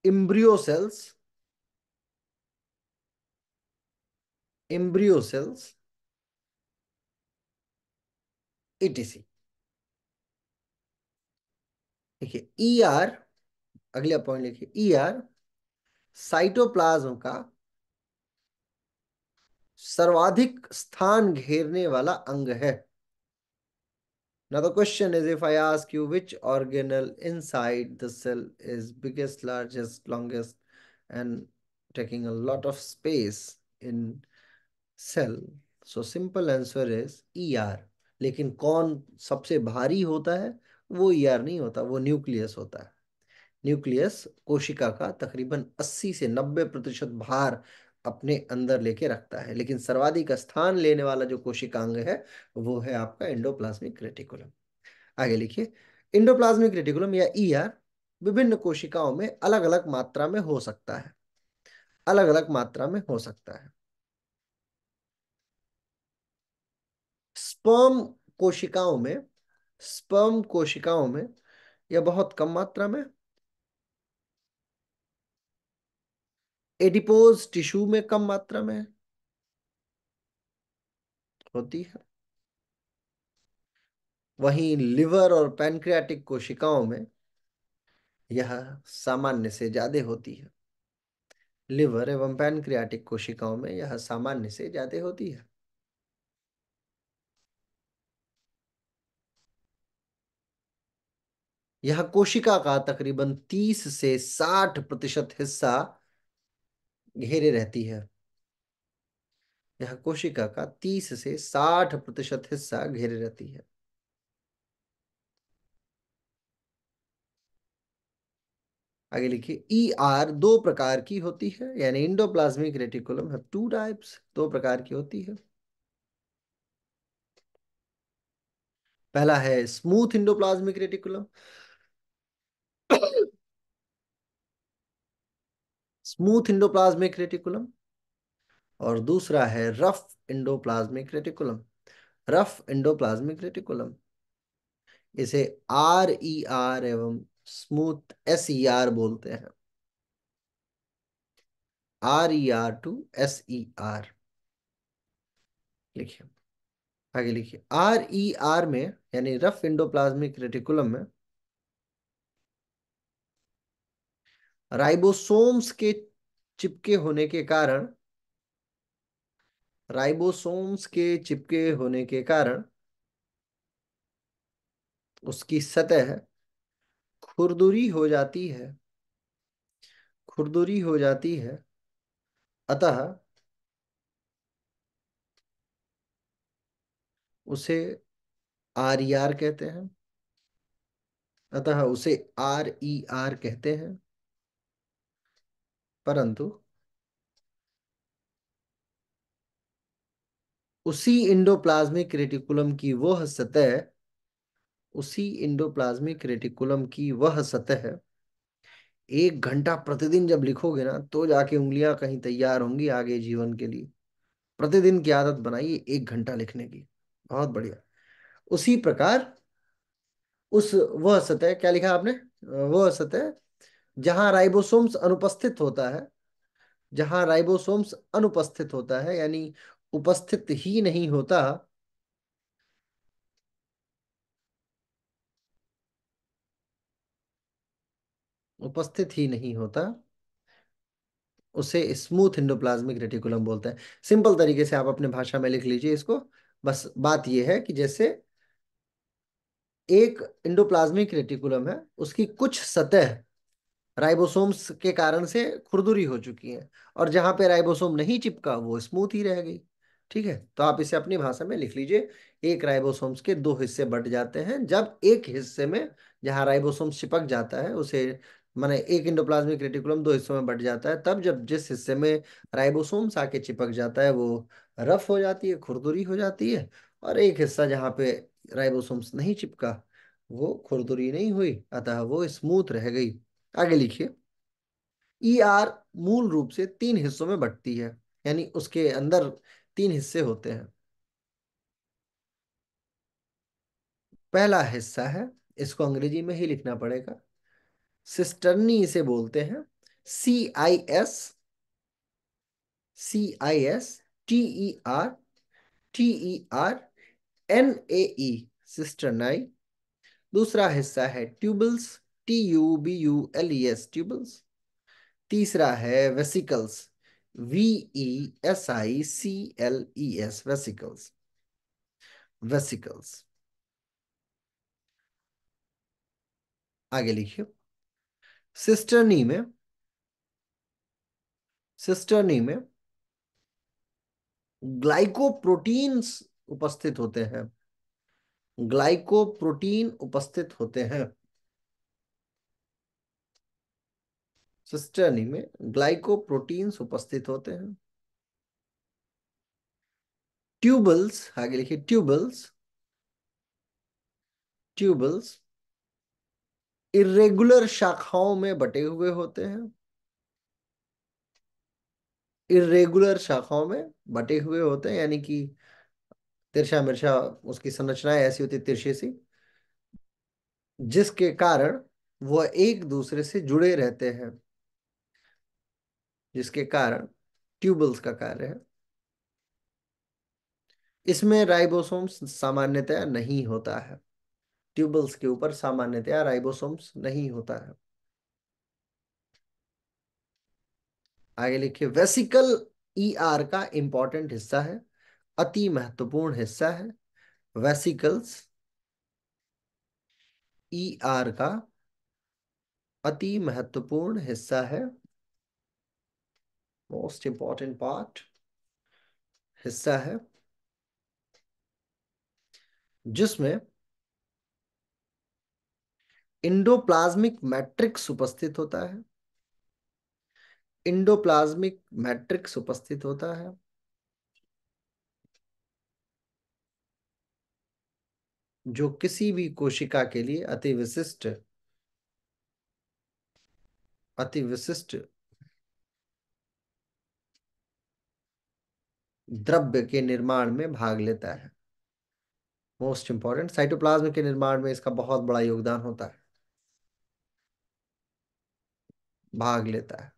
embryo cells embryo cells etc देखिए ई आर अगला पॉइंट लिखिए ई आर साइटोप्लाज्म का सर्वाधिक स्थान घेरने वाला अंग है ना तो question is if I ask you which organelle inside the cell is biggest largest longest and taking a lot of space in cell so simple answer is E R लेकिन कौन सबसे भारी होता है वो ई e आर नहीं होता वो न्यूक्लियस होता है न्यूक्लियस कोशिका का तकरीबन 80 से 90 प्रतिशत भार अपने अंदर लेके रखता है लेकिन सर्वाधिक स्थान लेने वाला जो कोशिकांग है वो है आपका इंडोप्लाज्मिक रेटिकुलम आगे लिखिए इंडोप्लाज्मिक रेटिकुलम या ई e विभिन्न कोशिकाओं में अलग अलग मात्रा में हो सकता है अलग अलग मात्रा में हो सकता है स्पर्म कोशिकाओं में स्पर्म कोशिकाओं में या बहुत कम मात्रा में एडिपोज टिश्यू में कम मात्रा में होती है वहीं लिवर और पैनक्रियाटिक कोशिकाओं में यह सामान्य से ज्यादा होती है लिवर एवं पैनक्रियाटिक कोशिकाओं में यह सामान्य से ज्यादा होती है यह कोशिका का तकरीबन 30 से 60 प्रतिशत हिस्सा घेरे रहती है यह कोशिका का 30 से 60 प्रतिशत हिस्सा घेरे रहती है आगे लिखिए ई e आर दो प्रकार की होती है यानी इंडोप्लाज्मिक रेटिकुलम है टू टाइप्स दो प्रकार की होती है पहला है smooth endoplasmic reticulum smooth endoplasmic reticulum और दूसरा है rough endoplasmic reticulum rough endoplasmic reticulum इसे आर ई आर एवं स्मूथ एस ई आर बोलते हैं R E R to S E R लिखिए आगे लिखिए आर ई आर में यानी रफ इंडोप्लाज्मिक रेटिकुलम में राइबोसोम्स के चिपके होने के कारण राइबोसोम्स के चिपके होने के कारण उसकी सतह खुरदुरी हो जाती है खुरदुरी हो जाती है अतः उसे आर ई आर कहते हैं अतः उसे आर ई आर कहते हैं परंतु उसी इंडोप्लाज्मिक रेटिकुलम की वह सतह उसी इंडोप्लाज्मिक रेटिकुलम की वह सतह एक घंटा प्रतिदिन जब लिखोगे ना तो जाके उंगलियां कहीं तैयार होंगी आगे जीवन के लिए प्रतिदिन की आदत बनाइए एक घंटा लिखने की बहुत बढ़िया उसी प्रकार उस वह सतह क्या लिखा आपने वह सतह जहां राइबोसोम्स अनुपस्थित होता है जहां राइबोसोम्स अनुपस्थित होता है यानी उपस्थित ही नहीं होता उपस्थित ही नहीं होता उसे स्मूथ इंडोप्लाज्मिक रेटिकुलम बोलते हैं सिंपल तरीके से आप अपने भाषा में लिख लीजिए इसको बस बात यह है कि जैसे एक इंडोप्लाज्मिक रेटिकुलम है उसकी कुछ सतह राइबोसोम्स के कारण से खुरदुरी हो चुकी है और जहाँ पे राइबोसोम नहीं चिपका वो स्मूथ ही रह गई ठीक है तो आप इसे अपनी भाषा में लिख लीजिए एक राइबोसोम्स के दो हिस्से बट जाते हैं जब एक हिस्से में जहाँ राइबोसोम्स चिपक जाता है उसे माने एक इंडोप्लाज्मिक रेटिकुलम दो हिस्सों में बट जाता है तब जब जिस हिस्से में राइबोसोम्स आके चिपक जाता है वो रफ हो जाती है खुरदुरी हो जाती है और एक हिस्सा जहाँ पे राइबोसोम्स नहीं चिपका वो खुरदुरी नहीं हुई अतः वो स्मूथ रह गई आगे लिखिए ई e आर मूल रूप से तीन हिस्सों में बढ़ती है यानी उसके अंदर तीन हिस्से होते हैं पहला हिस्सा है इसको अंग्रेजी में ही लिखना पड़ेगा सिस्टर्नी इसे बोलते हैं C I S C I S T E R T E R N A cisternae दूसरा हिस्सा है tubules T U B U L E S tubules तीसरा है vesicles V E S I C L E S vesicles vesicles आगे लिखिए cisternae में cisternae में glycoproteins उपस्थित होते हैं ग्लाइकोप्रोटीन उपस्थित होते हैं सिस्टर्नी में ग्लाइकोप्रोटीन्स उपस्थित होते हैं ट्यूबल्स आगे लिखिए ट्यूबल्स ट्यूबल्स इरेगुलर शाखाओं में बटे हुए होते हैं इरेगुलर शाखाओं में बटे हुए होते हैं यानी कि तिरछा मिर्छा उसकी संरचनाएं ऐसी होती तिरछी सी जिसके कारण वह एक दूसरे से जुड़े रहते हैं जिसके कारण ट्यूबल्स का कार्य है इसमें राइबोसोम्स सामान्यतया नहीं होता है ट्यूबल्स के ऊपर सामान्यतया राइबोसोम्स नहीं होता है आगे लिखिए वेसिकल ईआर e का इंपॉर्टेंट हिस्सा है अति महत्वपूर्ण हिस्सा है वेसिकल्स ई e आर का अति महत्वपूर्ण हिस्सा है मोस्ट इंपॉर्टेंट पार्ट हिस्सा है जिसमें इंडोप्लाज्मिक मैट्रिक्स उपस्थित होता है इंडोप्लाज्मिक मैट्रिक्स उपस्थित होता है जो किसी भी कोशिका के लिए अति विशिष्ट अति विशिष्ट द्रव्य के निर्माण में भाग लेता है मोस्ट इंपॉर्टेंट साइटोप्लाज्म के निर्माण में इसका बहुत बड़ा योगदान होता है भाग लेता है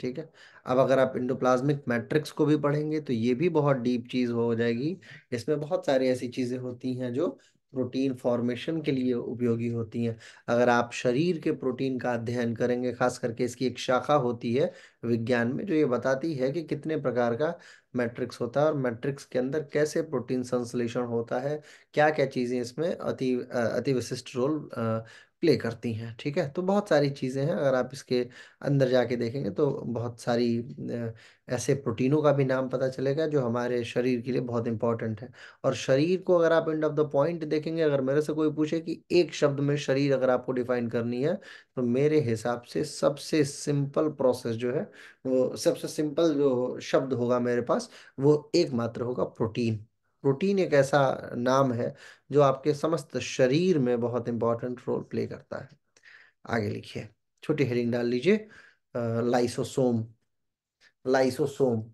ठीक है अब अगर आप इंडोप्लाज्मिक मैट्रिक्स को भी पढ़ेंगे तो ये भी बहुत डीप चीज हो जाएगी इसमें बहुत सारी ऐसी चीजें होती हैं जो प्रोटीन फॉर्मेशन के लिए उपयोगी होती हैं अगर आप शरीर के प्रोटीन का अध्ययन करेंगे खास करके इसकी एक शाखा होती है विज्ञान में जो ये बताती है कि कितने प्रकार का मैट्रिक्स होता है और मैट्रिक्स के अंदर कैसे प्रोटीन संश्लेषण होता है क्या क्या चीज़ें इसमें अति अति विशिष्ट रोल प्ले करती हैं ठीक है तो बहुत सारी चीज़ें हैं अगर आप इसके अंदर जाके देखेंगे तो बहुत सारी ऐसे प्रोटीनों का भी नाम पता चलेगा जो हमारे शरीर के लिए बहुत इंपॉर्टेंट है और शरीर को अगर आप एंड ऑफ द पॉइंट देखेंगे अगर मेरे से कोई पूछे कि एक शब्द में शरीर अगर आपको डिफाइन करनी है तो मेरे हिसाब से सबसे सिंपल प्रोसेस जो है वो सबसे सिंपल जो शब्द होगा मेरे पास वो एकमात्र होगा प्रोटीन प्रोटीन एक ऐसा नाम है जो आपके समस्त शरीर में बहुत इंपॉर्टेंट रोल प्ले करता है आगे लिखिए छोटी हेडिंग डाल लीजिए लाइसोसोम लाइसोसोम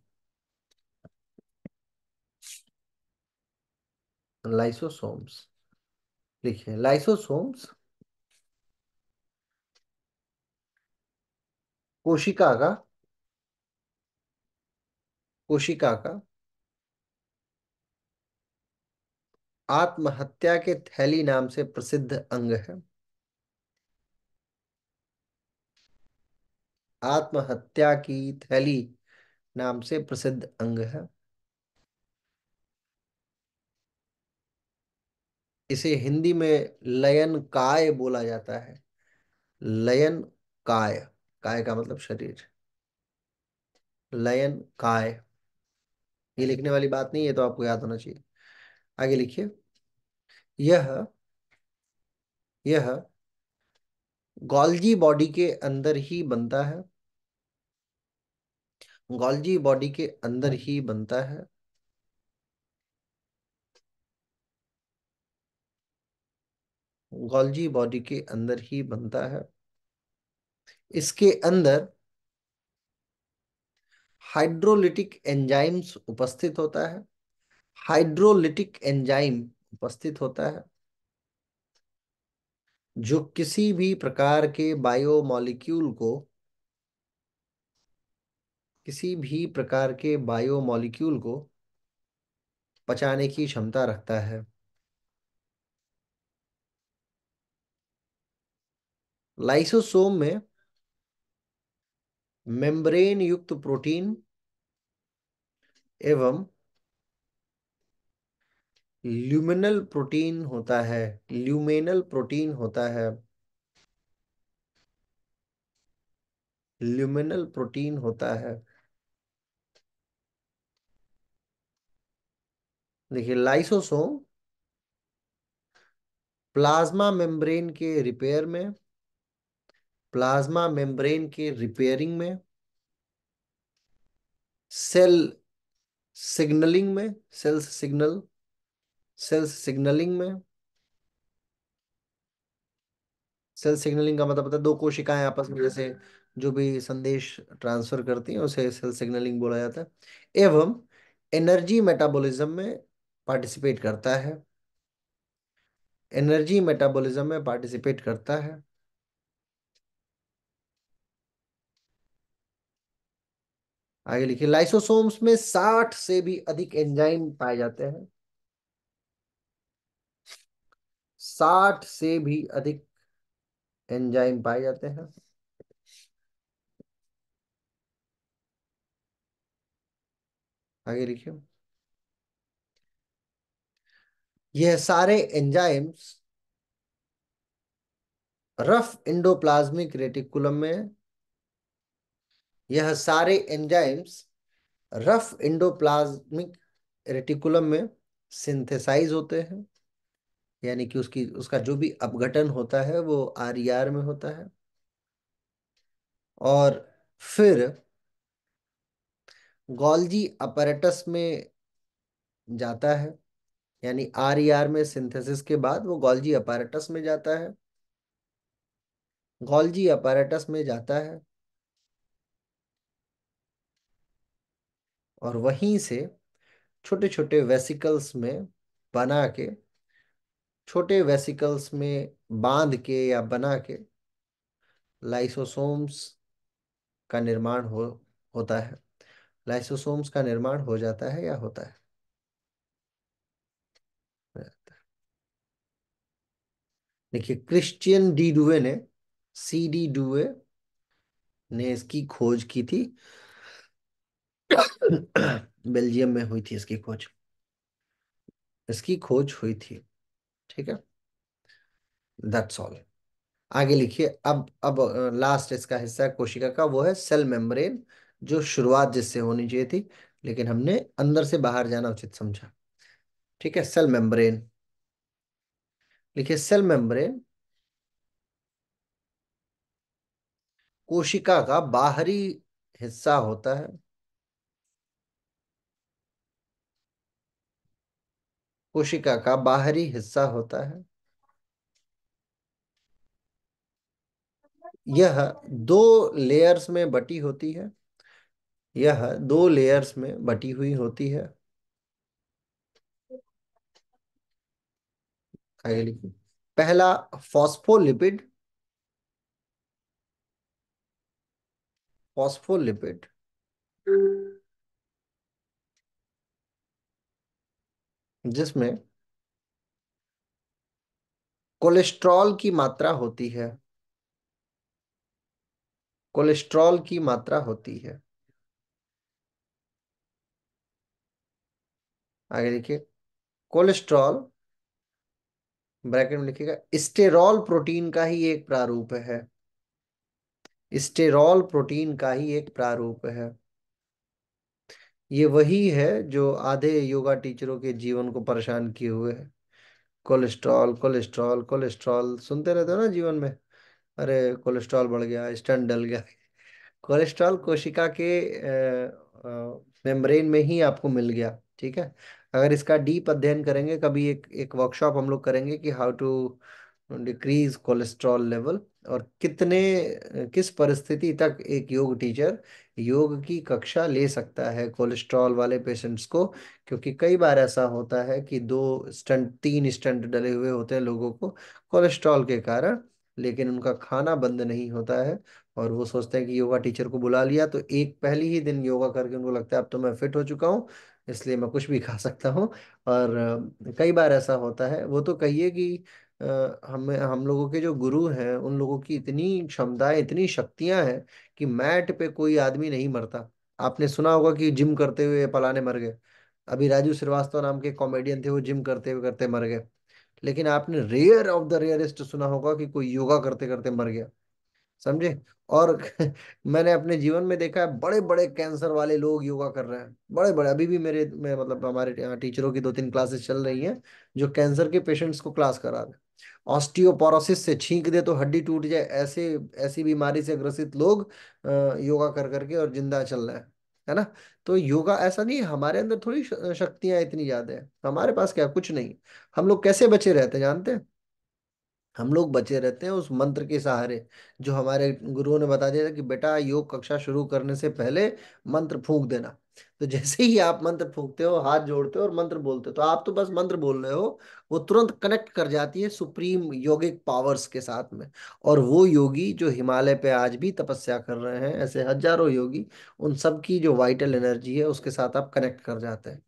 लाइसोसोम्स लिखिए लाइसोसोम्स कोशिका का कोशिका का आत्महत्या के थैली नाम से प्रसिद्ध अंग है आत्महत्या की थैली नाम से प्रसिद्ध अंग है इसे हिंदी में लयन काय बोला जाता है लयन काय काय का मतलब शरीर लयन काय ये लिखने वाली बात नहीं है तो आपको याद होना चाहिए आगे लिखिए यह यह गॉल्जी बॉडी के अंदर ही बनता है गोल्जी बॉडी के अंदर ही बनता है गॉल्जी बॉडी के अंदर ही बनता है इसके अंदर हाइड्रोलिटिक एंजाइम्स उपस्थित होता है हाइड्रोलिटिक एंजाइम उपस्थित होता है जो किसी भी प्रकार के बायोमोलिक्यूल को किसी भी प्रकार के बायोमोलिक्यूल को पचाने की क्षमता रखता है लाइसोसोम में मेम्ब्रेन युक्त प्रोटीन एवं ल्यूमिनल प्रोटीन होता है ल्यूमेनल प्रोटीन होता है ल्यूमिनल प्रोटीन होता है देखिए लाइसोसोम प्लाज्मा मेम्ब्रेन के रिपेयर में प्लाज्मा मेम्ब्रेन के रिपेयरिंग में सेल सिग्नलिंग में सेल्स सिग्नल सेल्स सिग्नलिंग में सेल सिग्नलिंग का मतलब है दो कोशिकाएं आपस में जैसे जो भी संदेश ट्रांसफर करती हैं उसे सेल सिग्नलिंग बोला जाता है एवं एनर्जी मेटाबॉलिज्म में पार्टिसिपेट करता है एनर्जी मेटाबॉलिज्म में पार्टिसिपेट करता है आगे लिखिए लाइसोसोम्स में 60 से भी अधिक एंजाइम पाए जाते हैं साठ से भी अधिक एंजाइम पाए जाते हैं आगे लिखिए यह सारे एंजाइम्स रफ इंडोप्लाज्मिक रेटिकुलम में यह सारे एंजाइम्स रफ इंडोप्लाज्मिक रेटिकुलम में सिंथेसाइज होते हैं यानी कि उसकी उसका जो भी अपघटन होता है वो आर ई आर में होता है और फिर गोल्जी अपरेटस में जाता है यानी आर ई आर में सिंथेसिस के बाद वो गोल्जी अपरेटस में जाता है गोल्जी अपरेटस में जाता है और वहीं से छोटे छोटे वेसिकल्स में बना के छोटे वेसिकल्स में बांध के या बना के लाइसोसोम्स का निर्माण हो होता है लाइसोसोम्स का निर्माण हो जाता है या होता है देखिए क्रिश्चियन डी डुए ने सी डी डुए ने इसकी खोज की थी बेल्जियम में हुई थी इसकी खोज इसकी खोज हुई थी ठीक है दैट्स ऑल आगे लिखिए अब अब लास्ट इसका हिस्सा है कोशिका का वो है सेल मेम्ब्रेन जो शुरुआत जिससे होनी चाहिए थी लेकिन हमने अंदर से बाहर जाना उचित समझा ठीक है सेल मेम्ब्रेन लिखिए सेल मेम्ब्रेन कोशिका का बाहरी हिस्सा होता है कोशिका का बाहरी हिस्सा होता है यह दो लेयर्स में बटी होती है यह दो लेयर्स में बटी हुई होती है आगे लिखिए पहला फॉस्फोलिपिड फॉस्फोलिपिड जिसमें कोलेस्ट्रॉल की मात्रा होती है कोलेस्ट्रॉल की मात्रा होती है आगे देखिए कोलेस्ट्रॉल ब्रैकेट में लिखिएगा स्टेरॉल प्रोटीन का ही एक प्रारूप है स्टेरॉल प्रोटीन का ही एक प्रारूप है ये वही है जो आधे योगा टीचरों के जीवन को परेशान किए हुए है कोलेस्ट्रॉल कोलेस्ट्रॉल कोलेस्ट्रॉल सुनते रहते हो ना जीवन में अरे कोलेस्ट्रॉल बढ़ गया स्टन डल गया कोलेस्ट्रॉल कोशिका के मेम्ब्रेन में ही आपको मिल गया ठीक है अगर इसका डीप अध्ययन करेंगे कभी एक एक वर्कशॉप हम लोग करेंगे कि how to decrease cholesterol level और कितने किस परिस्थिति तक एक योग टीचर योग की कक्षा ले सकता है कोलेस्ट्रॉल वाले पेशेंट्स को क्योंकि कई बार ऐसा होता है कि दो स्टंट तीन स्टंट डले हुए होते हैं लोगों को कोलेस्ट्रॉल के कारण लेकिन उनका खाना बंद नहीं होता है और वो सोचते हैं कि योगा टीचर को बुला लिया तो एक पहली ही दिन योगा करके उनको लगता है अब तो मैं फिट हो चुका हूँ इसलिए मैं कुछ भी खा सकता हूँ और कई बार ऐसा होता है वो तो कहिए कि हमें हम लोगों के जो गुरु हैं उन लोगों की इतनी क्षमताएं इतनी शक्तियां हैं कि मैट पे कोई आदमी नहीं मरता आपने सुना होगा कि जिम करते हुए पलाने मर गए अभी राजू श्रीवास्तव नाम के कॉमेडियन थे वो जिम करते हुए करते मर गए लेकिन आपने रेयर ऑफ द रेयरेस्ट सुना होगा कि कोई योगा करते करते मर गया समझे और मैंने अपने जीवन में देखा है बड़े बड़े कैंसर वाले लोग योगा कर रहे हैं बड़े बड़े अभी भी मेरे मैं मतलब हमारे टीचरों की दो तीन क्लासेस चल रही हैं जो कैंसर के पेशेंट्स को क्लास करा रहे हैं ऑस्टियोपोरोसिस से छींक दे तो हड्डी टूट जाए ऐसे ऐसी बीमारी से ग्रसित लोग योगा कर करके और जिंदा चल रहे हैं है ना तो योगा ऐसा नहीं है हमारे अंदर थोड़ी शक्तियां इतनी ज्यादा है हमारे पास क्या कुछ नहीं हम लोग कैसे बचे रहते जानते हैं हम लोग बचे रहते हैं उस मंत्र के सहारे जो हमारे गुरुओं ने बता दिया था कि बेटा योग कक्षा शुरू करने से पहले मंत्र फूंक देना तो जैसे ही आप मंत्र फूकते हो हाथ जोड़ते हो और मंत्र बोलते हो तो आप तो बस मंत्र बोल रहे हो वो तुरंत कनेक्ट कर जाती है सुप्रीम योगिक पावर्स के साथ में और वो योगी जो हिमालय पे आज भी तपस्या कर रहे हैं ऐसे हजारों योगी उन सब की जो वाइटल एनर्जी है उसके साथ आप कनेक्ट कर जाते हैं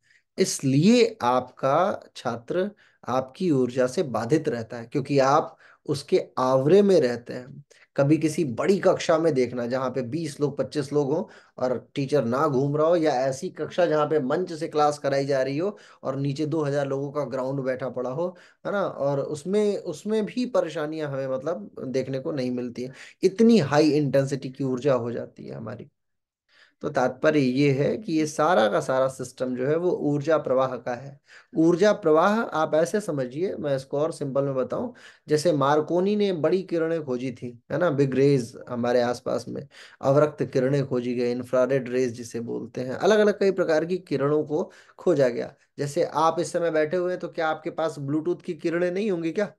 इसलिए आपका छात्र आपकी ऊर्जा से बाधित रहता है क्योंकि आप उसके आवरे में रहते हैं कभी किसी बड़ी कक्षा में देखना जहाँ पे 20 लोग 25 लोग हों और टीचर ना घूम रहा हो या ऐसी कक्षा जहाँ पे मंच से क्लास कराई जा रही हो और नीचे 2000 लोगों का ग्राउंड बैठा पड़ा हो है ना और उसमें उसमें भी परेशानियां हमें मतलब देखने को नहीं मिलती है इतनी हाई इंटेंसिटी की ऊर्जा हो जाती है हमारी तो तात्पर्य ये है कि ये सारा का सारा सिस्टम जो है वो ऊर्जा प्रवाह का है ऊर्जा प्रवाह आप ऐसे समझिए मैं इसको और सिंपल में बताऊं जैसे मार्कोनी ने बड़ी किरणें खोजी थी है ना बिग रेज हमारे आसपास में अवरक्त किरणें खोजी गई इंफ्रारेड रेज जिसे बोलते हैं अलग अलग कई प्रकार की किरणों को खोजा गया जैसे आप इस समय बैठे हुए हैं तो क्या आपके पास ब्लूटूथ की किरणें नहीं होंगी क्या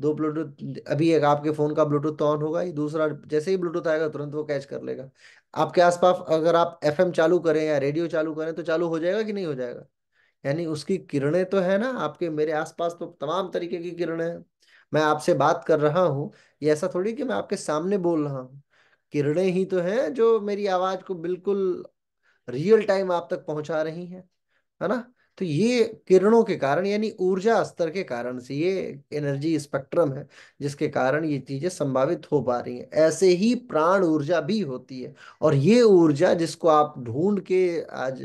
दो ब्लूटूथ अभी एक आपके फ़ोन का ब्लूटूथ तो ऑन होगा ही दूसरा जैसे ही ब्लूटूथ आएगा तुरंत वो कैच कर लेगा आपके आसपास अगर आप एफएम चालू करें या रेडियो चालू करें तो चालू हो जाएगा कि नहीं हो जाएगा यानी उसकी किरणें तो है ना आपके मेरे आसपास तो तमाम तरीके की किरणें हैं मैं आपसे बात कर रहा हूँ ये ऐसा थोड़ी कि मैं आपके सामने बोल रहा हूँ किरणें ही तो हैं जो मेरी आवाज को बिल्कुल रियल टाइम आप तक पहुंचा रही हैं है ना तो ये किरणों के कारण यानी ऊर्जा स्तर के कारण से ये एनर्जी स्पेक्ट्रम है जिसके कारण ये चीजें संभावित हो पा रही हैं ऐसे ही प्राण ऊर्जा भी होती है और ये ऊर्जा जिसको आप ढूंढ के आज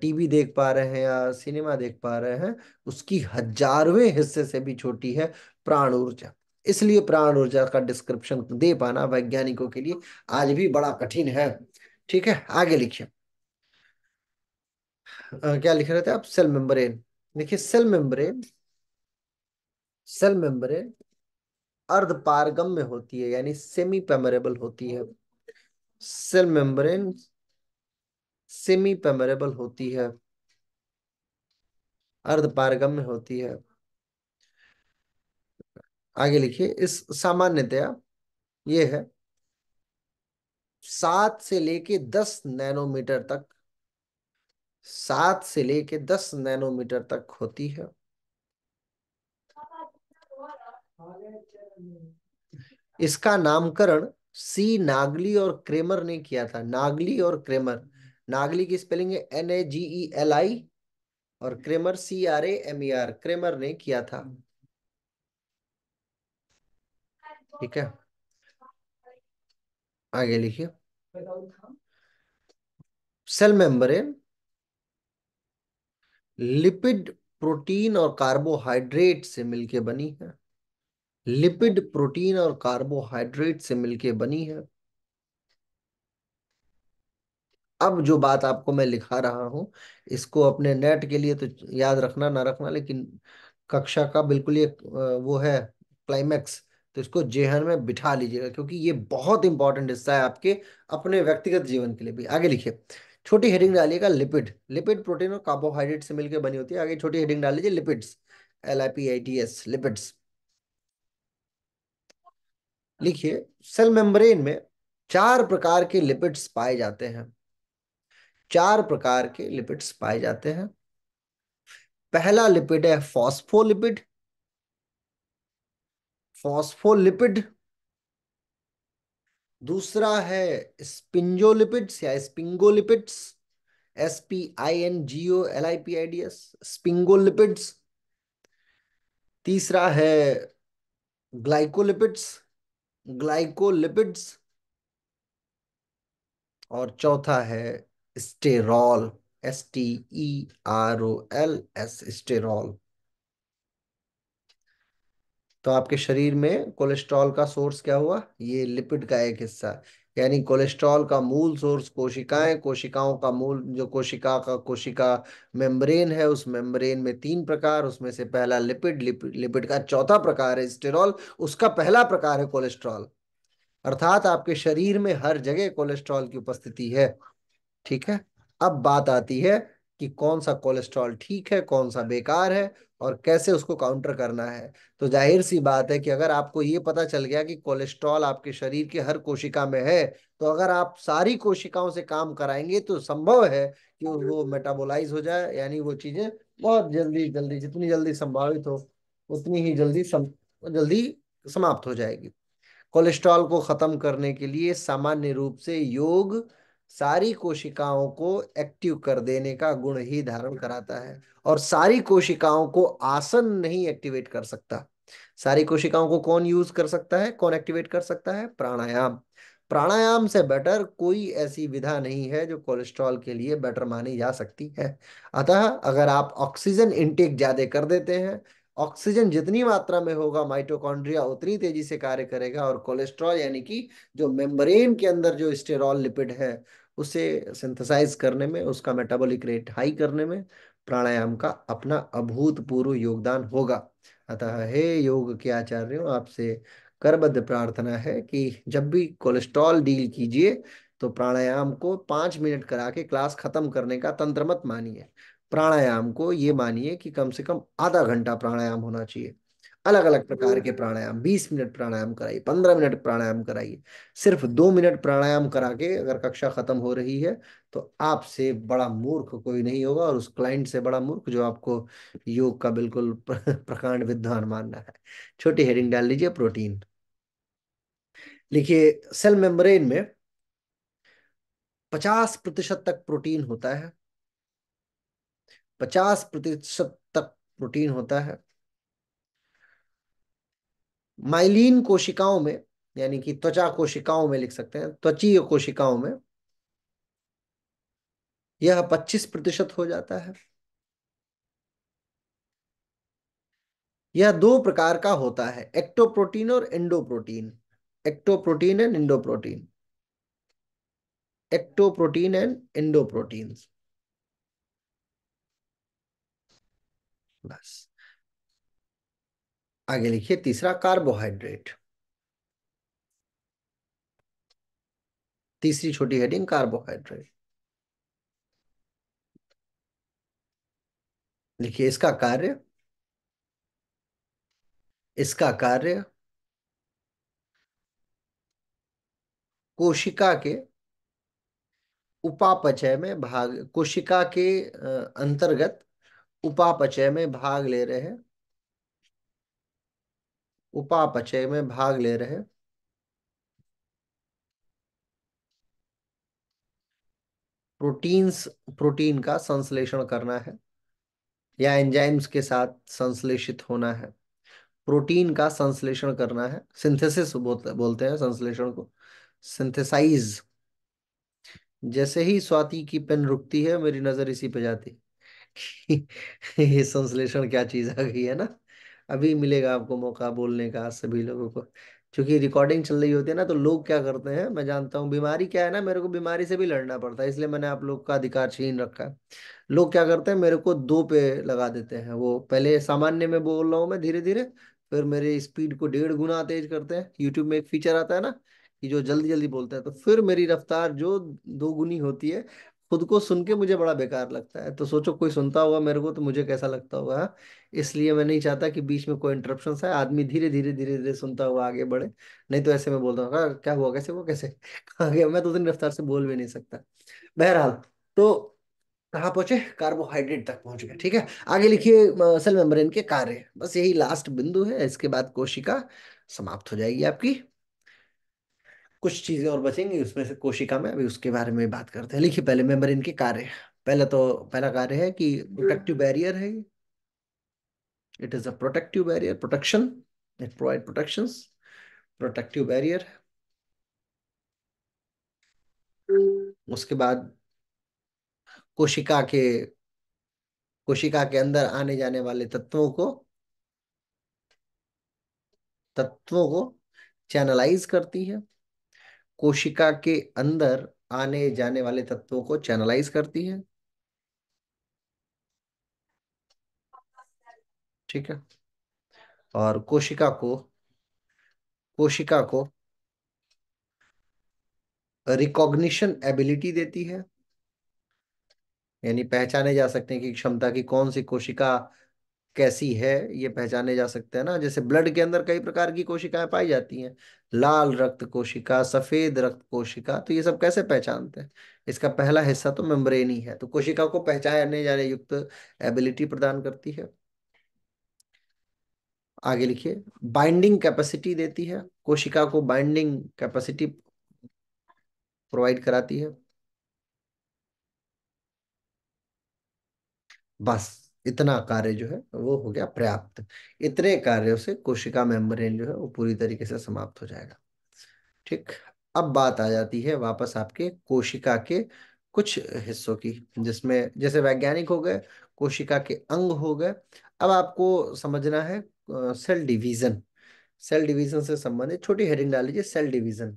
टीवी देख पा रहे हैं या सिनेमा देख पा रहे हैं उसकी हजारवें हिस्से से भी छोटी है प्राण ऊर्जा इसलिए प्राण ऊर्जा का डिस्क्रिप्शन दे पाना वैज्ञानिकों के लिए आज भी बड़ा कठिन है ठीक है आगे लिखिए क्या लिख रहे थे आप सेल मेम्ब्रेन देखिए सेल मेम्ब्रेन सेल मेम्ब्रेन अर्ध पारगम में होती है यानी सेमी पेमरेबल होती है सेल मेम्ब्रेन सेमी पेमरेबल होती है अर्ध पारगम में होती है आगे लिखिए इस सामान्यतया ये है सात से लेके दस नैनोमीटर तक सात से लेके दस नैनोमीटर तक होती है इसका नामकरण सी नागली और क्रेमर ने किया था नागली और क्रेमर नागली की स्पेलिंग है N A ji E L I और Kramer C R A M E R Kramer ने किया था ठीक है आगे लिखिए सेल मेम्ब्रेन लिपिड प्रोटीन और कार्बोहाइड्रेट से मिलके बनी है लिपिड प्रोटीन और कार्बोहाइड्रेट से मिलके बनी है अब जो बात आपको मैं लिखा रहा हूं इसको अपने नेट के लिए तो याद रखना ना रखना लेकिन कक्षा का बिल्कुल ये वो है क्लाइमैक्स तो इसको जेहन में बिठा लीजिएगा क्योंकि ये बहुत इंपॉर्टेंट हिस्सा है आपके अपने व्यक्तिगत जीवन के लिए भी आगे लिखिए छोटी हेडिंग डालिएगा लिपिड लिपिड प्रोटीन और कार्बोहाइड्रेट से मिलकर बनी होती है आगे छोटी हेडिंग डाल लीजिए lipids L I P I T S lipids लिखिए सेल मेम्ब्रेन में चार प्रकार के लिपिड्स पाए जाते हैं चार प्रकार के लिपिड्स पाए जाते हैं पहला लिपिड है फॉस्फोलिपिड फॉस्फोलिपिड दूसरा है स्पिंजोलिपिड्स या sphingolipids S P I N G O L I P I D S sphingolipids तीसरा है ग्लाइकोलिपिड्स ग्लाइकोलिपिड्स और चौथा है sterol S T E R O L S sterol तो आपके शरीर में कोलेस्ट्रॉल का सोर्स क्या हुआ ये लिपिड का एक हिस्सा यानी कोलेस्ट्रॉल का मूल सोर्स कोशिकाएं कोशिकाओं का मूल जो कोशिका का कोशिका मेम्ब्रेन है उस मेम्ब्रेन में तीन प्रकार उसमें से पहला लिपिड लिपिड का चौथा प्रकार है स्टेरॉल उसका पहला प्रकार है कोलेस्ट्रॉल अर्थात आपके शरीर में हर जगह कोलेस्ट्रॉल की उपस्थिति है ठीक है अब बात आती है कि कौन सा कोलेस्ट्रॉल ठीक है कौन सा बेकार है और कैसे उसको काउंटर करना है तो जाहिर सी बात है कि अगर आपको ये पता चल गया कि कोलेस्ट्रॉल आपके शरीर के हर कोशिका में है तो अगर आप सारी कोशिकाओं से काम कराएंगे तो संभव है कि वो मेटाबोलाइज हो जाए यानी वो चीजें बहुत जल्दी जल्दी जितनी जल्दी संभावित हो उतनी ही जल्दी सम, जल्दी समाप्त हो जाएगी कोलेस्ट्रॉल को खत्म करने के लिए सामान्य रूप से योग सारी कोशिकाओं को एक्टिव कर देने का गुण ही धारण कराता है और सारी कोशिकाओं को आसन नहीं एक्टिवेट कर सकता सारी कोशिकाओं को कौन यूज कर सकता है कौन एक्टिवेट कर सकता है प्राणायाम प्राणायाम से बेटर कोई ऐसी विधा नहीं है जो कोलेस्ट्रॉल के लिए बेटर मानी जा सकती है अतः अगर आप ऑक्सीजन इनटेक ज़्यादा कर देते हैं ऑक्सीजन जितनी मात्रा में होगा माइटोकॉन्ड्रिया उतनी तेजी से कार्य करेगा और कोलेस्ट्रॉल यानी कि जो मेम्ब्रेन के अंदर जो स्टेरॉल लिपिड है उसे सिंथेसाइज करने में उसका मेटाबॉलिक रेट हाई करने में प्राणायाम का अपना अभूतपूर्व योगदान होगा अतः हे योग के आचार्यों आपसे करबद्ध प्रार्थना है कि जब भी कोलेस्ट्रॉल डील कीजिए तो प्राणायाम को पांच मिनट करा के क्लास खत्म करने का तंत्र मत मानिए प्राणायाम को ये मानिए कि कम से कम आधा घंटा प्राणायाम होना चाहिए अलग अलग प्रकार के प्राणायाम बीस मिनट प्राणायाम कराइए पंद्रह मिनट प्राणायाम कराइए सिर्फ दो मिनट प्राणायाम करा के अगर कक्षा खत्म हो रही है तो आपसे बड़ा मूर्ख कोई नहीं होगा और उस क्लाइंट से बड़ा मूर्ख जो आपको योग का बिल्कुल प्रकांड विद्वान मानना है छोटी हेडिंग डाल लीजिए प्रोटीन लिखिए सेल मेम्ब्रेन में पचास प्रतिशत तक प्रोटीन होता है पचास प्रतिशत तक प्रोटीन होता है माइलिन कोशिकाओं में यानी कि त्वचा कोशिकाओं में लिख सकते हैं त्वचीय कोशिकाओं में यह 25 प्रतिशत हो जाता है यह दो प्रकार का होता है एक्टोप्रोटीन और एंडोप्रोटीन एक्टोप्रोटीन एंड एंडोप्रोटीन एक्टोप्रोटीन एंड एंडोप्रोटीन बस आगे लिखिए तीसरा कार्बोहाइड्रेट तीसरी छोटी हेडिंग कार्बोहाइड्रेट लिखिए इसका कार्य इसका कार्य कोशिका के उपापचय में भाग कोशिका के अंतर्गत उपापचय में भाग ले रहे हैं उपापचय में भाग ले रहे प्रोटीन्स प्रोटीन का संश्लेषण करना है या एंजाइम्स के साथ संश्लेषित होना है प्रोटीन का संश्लेषण करना है सिंथेसिस बोलते हैं संश्लेषण को सिंथेसाइज जैसे ही स्वाति की पेन रुकती है मेरी नजर इसी पे जाती है संश्लेषण क्या चीज आ गई है ना अभी मिलेगा आपको मौका बोलने का सभी लोगों को क्योंकि रिकॉर्डिंग चल रही होती है ना तो लोग क्या करते हैं मैं जानता हूँ बीमारी क्या है ना मेरे को बीमारी से भी लड़ना पड़ता है इसलिए मैंने आप लोग का अधिकार छीन रखा है लोग क्या करते हैं मेरे को दो पे लगा देते हैं वो पहले सामान्य में बोल रहा हूँ मैं धीरे धीरे फिर मेरे स्पीड को डेढ़ गुना तेज करते हैं यूट्यूब में एक फीचर आता है ना कि जो जल्दी जल्दी बोलते हैं तो फिर मेरी रफ्तार जो दो गुनी होती है खुद को सुन के मुझे बड़ा बेकार लगता है तो सोचो कोई सुनता होगा मेरे को तो मुझे कैसा लगता होगा हाँ? इसलिए मैं नहीं चाहता कि बीच में कोई इंटरप्शन है आदमी धीरे धीरे धीरे धीरे सुनता हुआ आगे बढ़े नहीं तो ऐसे में बोलता हूँ क्या हुआ कैसे हुआ कैसे कहाँ गया मैं तो उतनी रफ्तार से बोल भी नहीं सकता बहरहाल तो कहाँ पहुंचे कार्बोहाइड्रेट तक पहुंच गए ठीक है आगे लिखिए सेल मेम्ब्रेन के कार्य बस यही लास्ट बिंदु है इसके बाद कोशिका समाप्त हो जाएगी आपकी कुछ चीज़ें और बचेंगी उसमें से कोशिका में अभी उसके बारे में बात करते हैं लिखिए पहले मेम्ब्रेन के कार्य पहला तो पहला कार्य है कि प्रोटेक्टिव हम्म। बैरियर है it is a protective barrier protection it provide protection protective barrier उसके बाद कोशिका के कोशिका के अंदर आने जाने वाले तत्वों को तत्वों को चैनलाइज करती है कोशिका के अंदर आने जाने वाले तत्वों को चैनलाइज करती है ठीक है और कोशिका को कोशिका को रिकॉग्निशन एबिलिटी देती है यानी पहचाने जा सकते हैं कि क्षमता की कौन सी कोशिका कैसी है ये पहचाने जा सकते हैं ना जैसे ब्लड के अंदर कई प्रकार की कोशिकाएं पाई जाती हैं लाल रक्त कोशिका सफेद रक्त कोशिका तो ये सब कैसे पहचानते हैं इसका पहला हिस्सा तो मेम्ब्रेन ही है तो कोशिका को पहचानने जाने युक्त एबिलिटी प्रदान करती है आगे लिखिए बाइंडिंग कैपेसिटी देती है कोशिका को बाइंडिंग कैपेसिटी प्रोवाइड कराती है बस इतना कार्य जो है वो हो गया पर्याप्त इतने कार्यों से कोशिका मेम्ब्रेन जो है वो पूरी तरीके से समाप्त हो जाएगा ठीक अब बात आ जाती है वापस आपके कोशिका के कुछ हिस्सों की जिसमें जैसे वैज्ञानिक हो गए कोशिका के अंग हो गए अब आपको समझना है सेल डिवीजन सेल डिवीजन से संबंधित छोटी हेडिंग डाल लीजिए सेल डिवीजन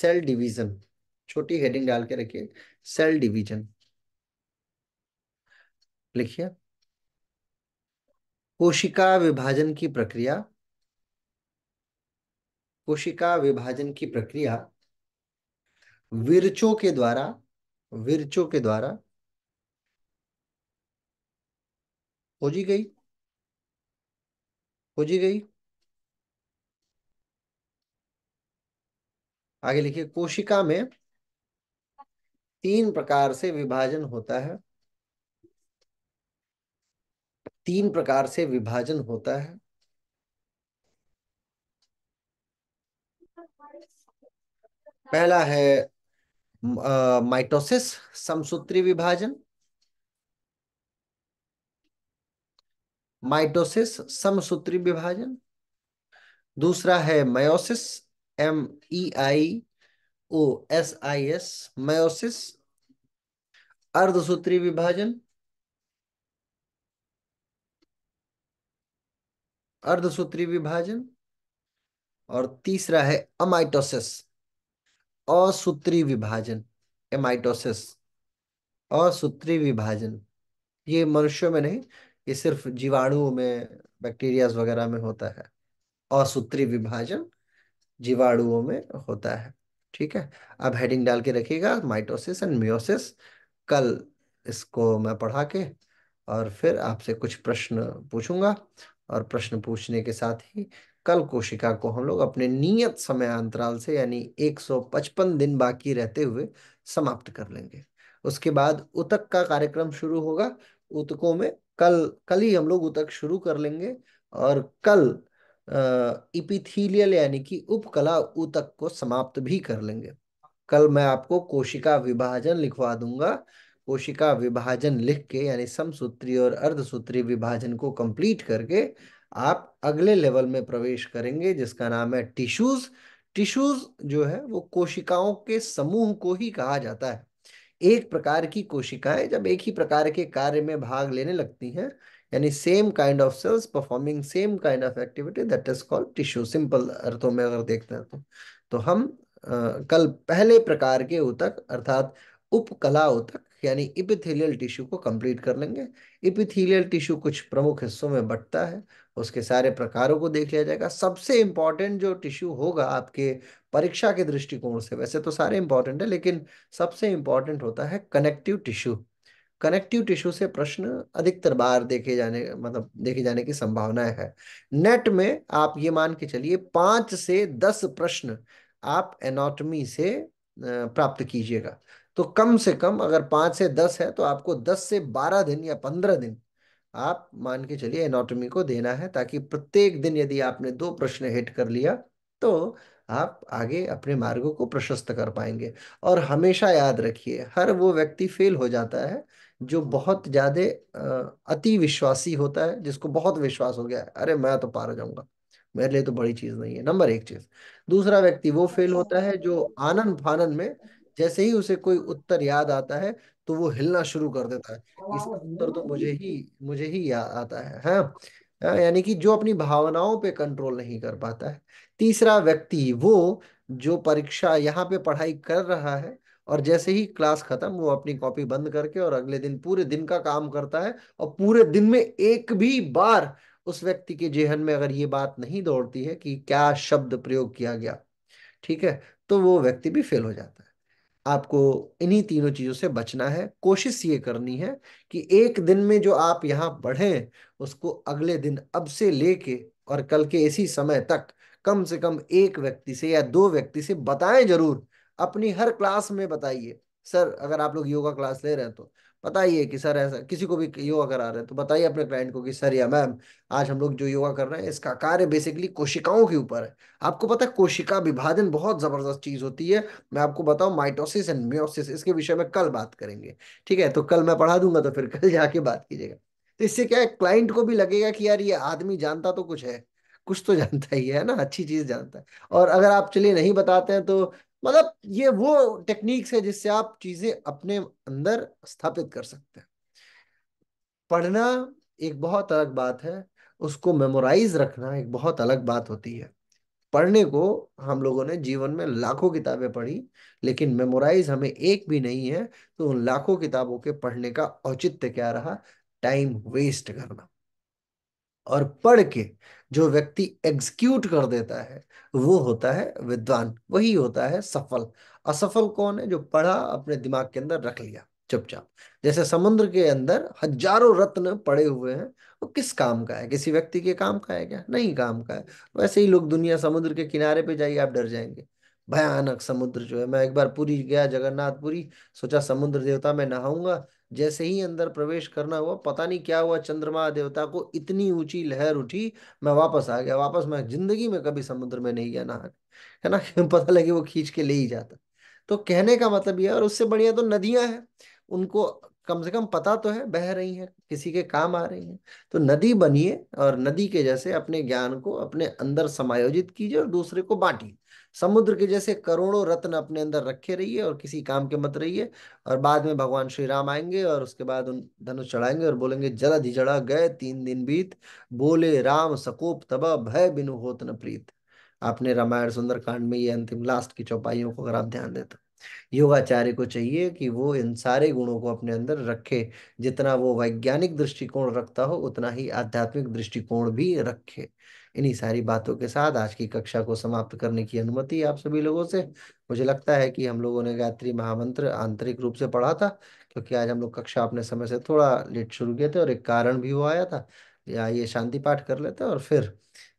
सेल डिवीजन छोटी हेडिंग डाल के रखिए सेल डिवीजन लिखिए कोशिका विभाजन की प्रक्रिया कोशिका विभाजन की प्रक्रिया विरचों के द्वारा विरचों के द्वारा हो जी गई हो जी गई आगे लिखिए कोशिका में तीन प्रकार से विभाजन होता है तीन प्रकार से विभाजन होता है पहला है माइटोसिस समसूत्री विभाजन माइटोसिस समसूत्री विभाजन दूसरा है meiosis M E I O S I S meiosis अर्धसूत्री विभाजन अर्धसूत्री विभाजन और तीसरा है अमाइटोसिस असूत्री विभाजन एमाइटोसिस असूत्री विभाजन ये मनुष्यों में नहीं ये सिर्फ जीवाणुओं में बैक्टीरियाज वगैरह में होता है असूत्री विभाजन जीवाणुओं में होता है ठीक है अब हेडिंग डाल के रखिएगा माइटोसिस एंड मियोसिस कल इसको मैं पढ़ा के और फिर आपसे कुछ प्रश्न पूछूंगा और प्रश्न पूछने के साथ ही कल कोशिका को हम लोग अपने नियत समय अंतराल से यानी 155 दिन बाकी रहते हुए समाप्त कर लेंगे उसके बाद उतक का कार्यक्रम शुरू होगा उतकों में कल कल ही हम लोग उतक शुरू कर लेंगे और कल इपिथीलियल यानी कि उपकला उतक को समाप्त भी कर लेंगे कल मैं आपको कोशिका विभाजन लिखवा दूंगा कोशिका विभाजन लिख के यानी समसूत्री और अर्धसूत्री विभाजन को कंप्लीट करके आप अगले लेवल में प्रवेश करेंगे जिसका नाम है टिश्यूज टिश्यूज जो है वो कोशिकाओं के समूह को ही कहा जाता है एक प्रकार की कोशिकाएं जब एक ही प्रकार के कार्य में भाग लेने लगती हैं यानी same kind of cells performing same kind of activity that is called tissue simple अर्थों में अगर देखते हैं तो तो हम आ, कल पहले प्रकार के उतक अर्थात उपकला उतक यानी इपिथेलियल टिश्यू को कंप्लीट कर लेंगे इपिथेलियल टिश्यू कुछ प्रमुख हिस्सों में बटता है उसके सारे प्रकारों को देख लिया जाएगा सबसे इंपॉर्टेंट जो टिश्यू होगा आपके परीक्षा के दृष्टिकोण से वैसे तो सारे इंपॉर्टेंट है लेकिन सबसे इंपॉर्टेंट होता है कनेक्टिव टिश्यू कनेक्टिव टिश्यू से प्रश्न अधिकतर बार देखे जाने मतलब देखे जाने की संभावना है नेट में आप ये मान के चलिए पांच से दस प्रश्न आप एनाटॉमी से प्राप्त कीजिएगा तो कम से कम अगर पांच से दस है तो आपको दस से बारह दिन या पंद्रह दिन आप मान के चलिए एनाटॉमी को देना है ताकि प्रत्येक दिन यदि आपने दो प्रश्न हिट कर लिया तो आप आगे अपने मार्गों को प्रशस्त कर पाएंगे और हमेशा याद रखिए हर वो व्यक्ति फेल हो जाता है जो बहुत ज़्यादा अति विश्वासी होता है जिसको बहुत विश्वास हो गया है अरे मैं तो पार जाऊंगा मेरे लिए तो बड़ी चीज़ नहीं है नंबर एक चीज़ दूसरा व्यक्ति वो फेल हाँ। होता है जो आनंद फानंद में जैसे ही उसे कोई उत्तर याद आता है तो वो हिलना शुरू कर देता है इसका उत्तर तो मुझे हम्म। ही मुझे ही याद आता है हाँ यानी कि जो अपनी भावनाओं पे कंट्रोल नहीं कर पाता है तीसरा व्यक्ति वो जो परीक्षा यहाँ पे पढ़ाई कर रहा है और जैसे ही क्लास खत्म वो अपनी कॉपी बंद करके और अगले दिन पूरे दिन का काम करता है और पूरे दिन में एक भी बार उस व्यक्ति के जेहन में अगर ये बात नहीं दौड़ती है कि क्या शब्द प्रयोग किया गया ठीक है तो वो व्यक्ति भी फेल हो जाता है आपको इन्हीं तीनों चीज़ों से बचना है कोशिश ये करनी है कि एक दिन में जो आप यहाँ पढ़ें उसको अगले दिन अब से लेके और कल के इसी समय तक कम से कम एक व्यक्ति से या दो व्यक्ति से बताएं जरूर अपनी हर क्लास में बताइए सर अगर आप लोग योगा क्लास ले रहे हैं तो बताइए कि सर ऐसा किसी को भी योगा करा रहे हैं तो बताइए अपने क्लाइंट को कि सर या मैम आज हम लोग जो योगा कर रहे हैं इसका कार्य बेसिकली कोशिकाओं के ऊपर है आपको पता है कोशिका विभाजन बहुत ज़बरदस्त चीज़ होती है मैं आपको बताऊं माइटोसिस एंड म्योसिस इसके विषय में कल बात करेंगे ठीक है तो कल मैं पढ़ा दूंगा तो फिर कल जाके बात कीजिएगा तो इससे क्या है क्लाइंट को भी लगेगा कि यार ये आदमी जानता तो कुछ है कुछ तो जानता ही है ना अच्छी चीज जानता है और अगर आप चलिए नहीं बताते हैं तो मतलब ये वो टेक्निक्स है जिससे आप चीजें अपने अंदर स्थापित कर सकते हैं पढ़ना एक बहुत अलग बात है उसको मेमोराइज रखना एक बहुत अलग बात होती है पढ़ने को हम लोगों ने जीवन में लाखों किताबें पढ़ी लेकिन मेमोराइज हमें एक भी नहीं है तो उन लाखों किताबों के पढ़ने का औचित्य क्या रहा टाइम वेस्ट करना और पढ़ के जो व्यक्ति एग्जीक्यूट कर देता है वो होता है विद्वान वही होता है सफल असफल कौन है जो पढ़ा अपने दिमाग के अंदर रख लिया चुपचाप जैसे समुद्र के अंदर हजारों रत्न पड़े हुए हैं वो किस काम का है किसी व्यक्ति के काम का है क्या नहीं काम का है वैसे ही लोग दुनिया समुद्र के किनारे पे जाइए आप डर जाएंगे भयानक समुद्र जो है मैं एक बार पूरी गया जगन्नाथ सोचा समुद्र देवता में नहाऊंगा जैसे ही अंदर प्रवेश करना हुआ पता नहीं क्या हुआ चंद्रमा देवता को इतनी ऊंची लहर उठी मैं वापस आ गया वापस मैं जिंदगी में कभी समुद्र में नहीं गया नहाने है ना पता लगे वो खींच के ले ही जाता तो कहने का मतलब यह और उससे बढ़िया तो नदियां हैं उनको कम से कम पता तो है बह रही हैं किसी के काम आ रही हैं तो नदी बनिए और नदी के जैसे अपने ज्ञान को अपने अंदर समायोजित कीजिए और दूसरे को बांटिए समुद्र के जैसे करोड़ों रत्न अपने अंदर रखे रहिए और किसी काम के मत रहिए और बाद में भगवान श्री राम आएंगे और उसके बाद उन धनुष चढ़ाएंगे और बोलेंगे जलद ही जड़ा गए तीन दिन बीत बोले राम सकोप तब भय बिनु होत न प्रीत आपने रामायण सुंदरकांड में ये अंतिम लास्ट की चौपाइयों को अगर आप ध्यान देते तो। योगाचार्य को चाहिए कि वो इन सारे गुणों को अपने अंदर रखे जितना वो वैज्ञानिक दृष्टिकोण रखता हो उतना ही आध्यात्मिक दृष्टिकोण भी रखे इन्हीं सारी बातों के साथ आज की कक्षा को समाप्त करने की अनुमति आप सभी लोगों से मुझे लगता है कि हम लोगों ने गायत्री महामंत्र आंतरिक रूप से पढ़ा था क्योंकि आज हम लोग कक्षा अपने समय से थोड़ा लेट शुरू किए थे और एक कारण भी वो आया था या ये शांति पाठ कर लेते और फिर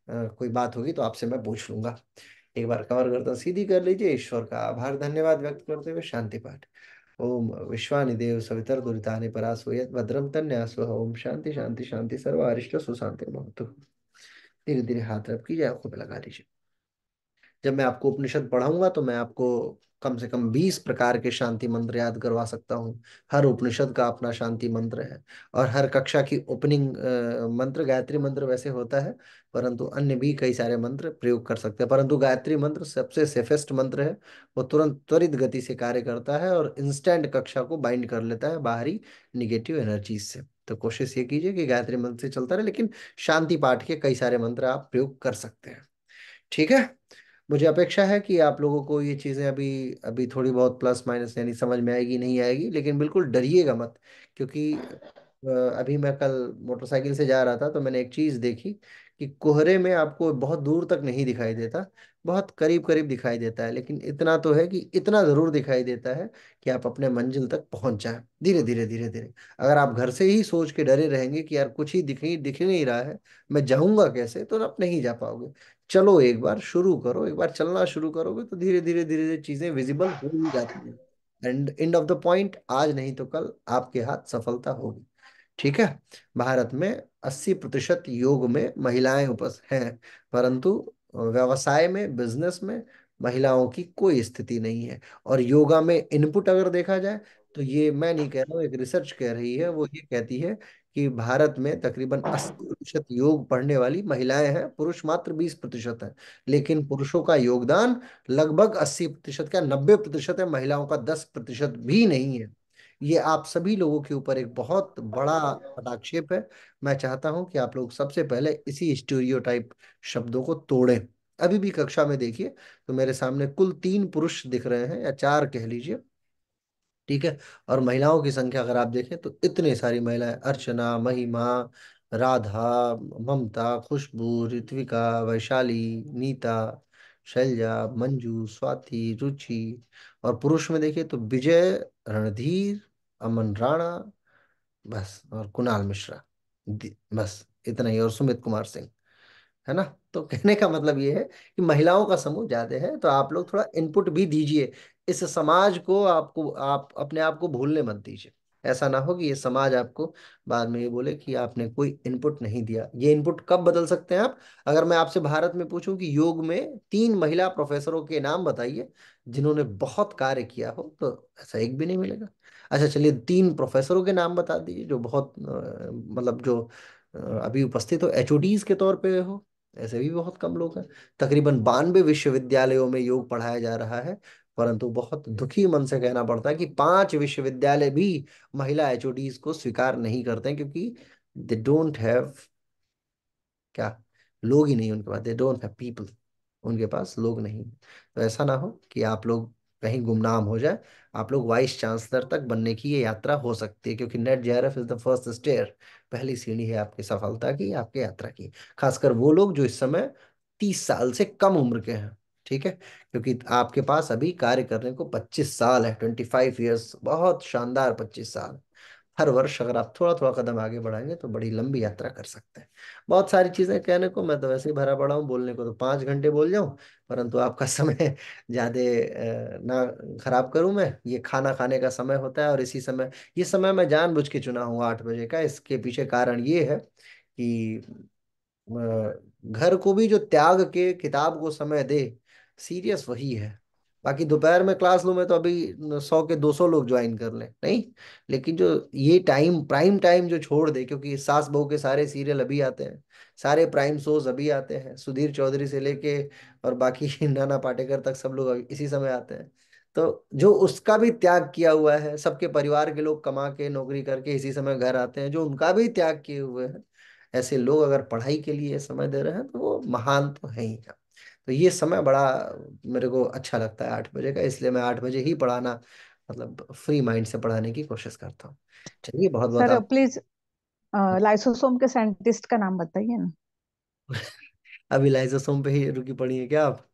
कोई बात होगी तो आपसे मैं पूछ लूंगा एक बार कमर गर्दन सीधी कर लीजिए ईश्वर का आभार धन्यवाद व्यक्त करते हुए शांति पाठ ओम देव सवितर दुरितानि परासो भद्रम तन्यासो ओम शांति शांति शांति सर्व अरिष्ट सुशांति महत्व धीरे धीरे हाथ रब कीजिए आंखों पर लगा दीजिए जब मैं आपको उपनिषद पढ़ाऊंगा तो मैं आपको कम से कम बीस प्रकार के शांति मंत्र याद करवा सकता हूँ हर उपनिषद का अपना शांति मंत्र है और हर कक्षा की ओपनिंग मंत्र गायत्री मंत्र वैसे होता है परंतु अन्य भी कई सारे मंत्र प्रयोग कर सकते हैं परंतु गायत्री मंत्र सबसे सेफेस्ट मंत्र है वो तुरंत त्वरित गति से कार्य करता है और इंस्टेंट कक्षा को बाइंड कर लेता है बाहरी निगेटिव एनर्जीज से तो कोशिश ये कीजिए कि गायत्री मंत्र से चलता रहे लेकिन शांति पाठ के कई सारे मंत्र आप प्रयोग कर सकते हैं ठीक है मुझे अपेक्षा है कि आप लोगों को ये चीज़ें अभी अभी थोड़ी बहुत प्लस माइनस यानी समझ में आएगी नहीं आएगी लेकिन बिल्कुल डरिएगा मत क्योंकि अभी मैं कल मोटरसाइकिल से जा रहा था तो मैंने एक चीज़ देखी कि कोहरे में आपको बहुत दूर तक नहीं दिखाई देता बहुत करीब करीब दिखाई देता है लेकिन इतना तो है कि इतना ज़रूर दिखाई देता है कि आप अपने मंजिल तक पहुंच जाए धीरे धीरे धीरे धीरे अगर आप घर से ही सोच के डरे रहेंगे कि यार कुछ ही दिख ही दिख नहीं रहा है मैं जाऊँगा कैसे तो आप नहीं जा पाओगे चलो एक बार शुरू करो एक बार चलना शुरू करोगे तो धीरे धीरे धीरे धीरे चीज़ें विजिबल हो ही जाती है and end of the point आज नहीं तो कल आपके हाथ सफलता होगी ठीक है भारत में अस्सी प्रतिशत योग में महिलाएं उपस्थित हैं परंतु व्यवसाय में बिजनेस में महिलाओं की कोई स्थिति नहीं है और योगा में इनपुट अगर देखा जाए तो ये मैं नहीं कह रहा हूँ एक रिसर्च कह रही है वो ये कहती है कि भारत में तकरीबन 80 प्रतिशत योग पढ़ने वाली महिलाएं हैं पुरुष मात्र 20 प्रतिशत है लेकिन पुरुषों का योगदान लगभग 80 प्रतिशत का 90 प्रतिशत है महिलाओं का 10 प्रतिशत भी नहीं है ये आप सभी लोगों के ऊपर एक बहुत बड़ा पदाक्षेप है मैं चाहता हूं कि आप लोग सबसे पहले इसी टाइप शब्दों को तोड़ें अभी भी कक्षा में देखिए तो मेरे सामने कुल तीन पुरुष दिख रहे हैं या चार कह लीजिए ठीक है और महिलाओं की संख्या अगर आप देखें तो इतने सारी महिलाएं अर्चना महिमा राधा ममता खुशबू ऋत्विका वैशाली नीता शैलजा मंजू स्वाति रुचि और पुरुष में देखिए तो विजय रणधीर अमन राणा बस और कुणाल मिश्रा बस इतना ही और सुमित कुमार सिंह है ना तो कहने का मतलब ये है कि महिलाओं का समूह ज्यादा है तो आप लोग थोड़ा इनपुट भी दीजिए इस समाज को आपको आप अपने आप को भूलने मत दीजिए ऐसा ना हो कि ये समाज आपको बाद में ये बोले कि आपने कोई इनपुट नहीं दिया ये इनपुट कब बदल सकते हैं आप अगर मैं आपसे भारत में पूछूं कि योग में तीन महिला प्रोफेसरों के नाम बताइए जिन्होंने बहुत कार्य किया हो तो ऐसा एक भी नहीं मिलेगा अच्छा चलिए तीन प्रोफेसरों के नाम बता दीजिए जो बहुत मतलब जो अभी उपस्थित हो एच के तौर पर हो ऐसे भी बहुत कम लोग हैं तकरीबन बानवे विश्वविद्यालयों में योग पढ़ाया जा रहा है परंतु बहुत दुखी मन से कहना पड़ता है कि पांच विश्वविद्यालय भी महिला एचओडीज को स्वीकार नहीं करते हैं क्योंकि दे डोंट हैव क्या लोग ही नहीं उनके पास दे डोंट हैव पीपल उनके पास लोग नहीं तो ऐसा ना हो कि आप लोग कहीं गुमनाम हो जाए आप लोग वाइस चांसलर तक बनने की ये यात्रा हो सकती है क्योंकि net J is the first stair पहली सीढ़ी है आपकी सफलता की आपकी यात्रा की खासकर वो लोग जो इस समय तीस साल से कम उम्र के हैं ठीक है क्योंकि आपके पास अभी कार्य करने को 25 साल है 25 ईयर्स बहुत शानदार 25 साल हर वर्ष अगर आप थोड़ा थोड़ा कदम आगे बढ़ाएंगे तो बड़ी लंबी यात्रा कर सकते हैं बहुत सारी चीजें कहने को मैं तो वैसे ही भरा पड़ा हूँ बोलने को तो पांच घंटे बोल जाऊं परंतु आपका समय ज्यादा ना खराब करूं मैं ये खाना खाने का समय होता है और इसी समय ये समय मैं जानबूझ के चुना हूँ आठ बजे का इसके पीछे कारण ये है कि घर को भी जो त्याग के किताब को समय दे सीरियस वही है बाकी दोपहर में क्लास लू मैं तो अभी सौ के दो सौ लोग ज्वाइन कर ले नहीं लेकिन जो ये टाइम प्राइम टाइम जो छोड़ दे क्योंकि सास बहू के सारे सीरियल अभी आते हैं सारे प्राइम शोज अभी आते हैं सुधीर चौधरी से लेके और बाकी नाना पाटेकर तक सब लोग इसी समय आते हैं तो जो उसका भी त्याग किया हुआ है सबके परिवार के लोग कमा के नौकरी करके इसी समय घर आते हैं जो उनका भी त्याग किए हुए हैं ऐसे लोग अगर पढ़ाई के लिए समय दे रहे हैं तो वो महान तो है ही तो ये समय बड़ा मेरे को अच्छा लगता है आठ बजे का इसलिए मैं आठ बजे ही पढ़ाना मतलब फ्री माइंड से पढ़ाने की कोशिश करता हूँ चलिए बहुत बहुत सर आप... प्लीज हाँ। लाइसोसोम के साइंटिस्ट का नाम बताइए ना अभी लाइसोसोम पे ही रुकी पड़ी है क्या आप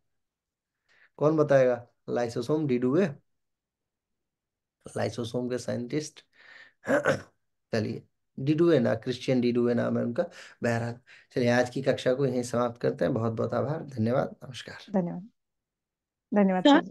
कौन बताएगा लाइसोसोम डीडूए लाइसोसोम के साइंटिस्ट चलिए ना क्रिश्चियन डिडुए नाम है उनका बहरहाल चलिए आज की कक्षा को यहीं समाप्त करते हैं बहुत बहुत आभार धन्यवाद नमस्कार धन्यवाद धन्यवाद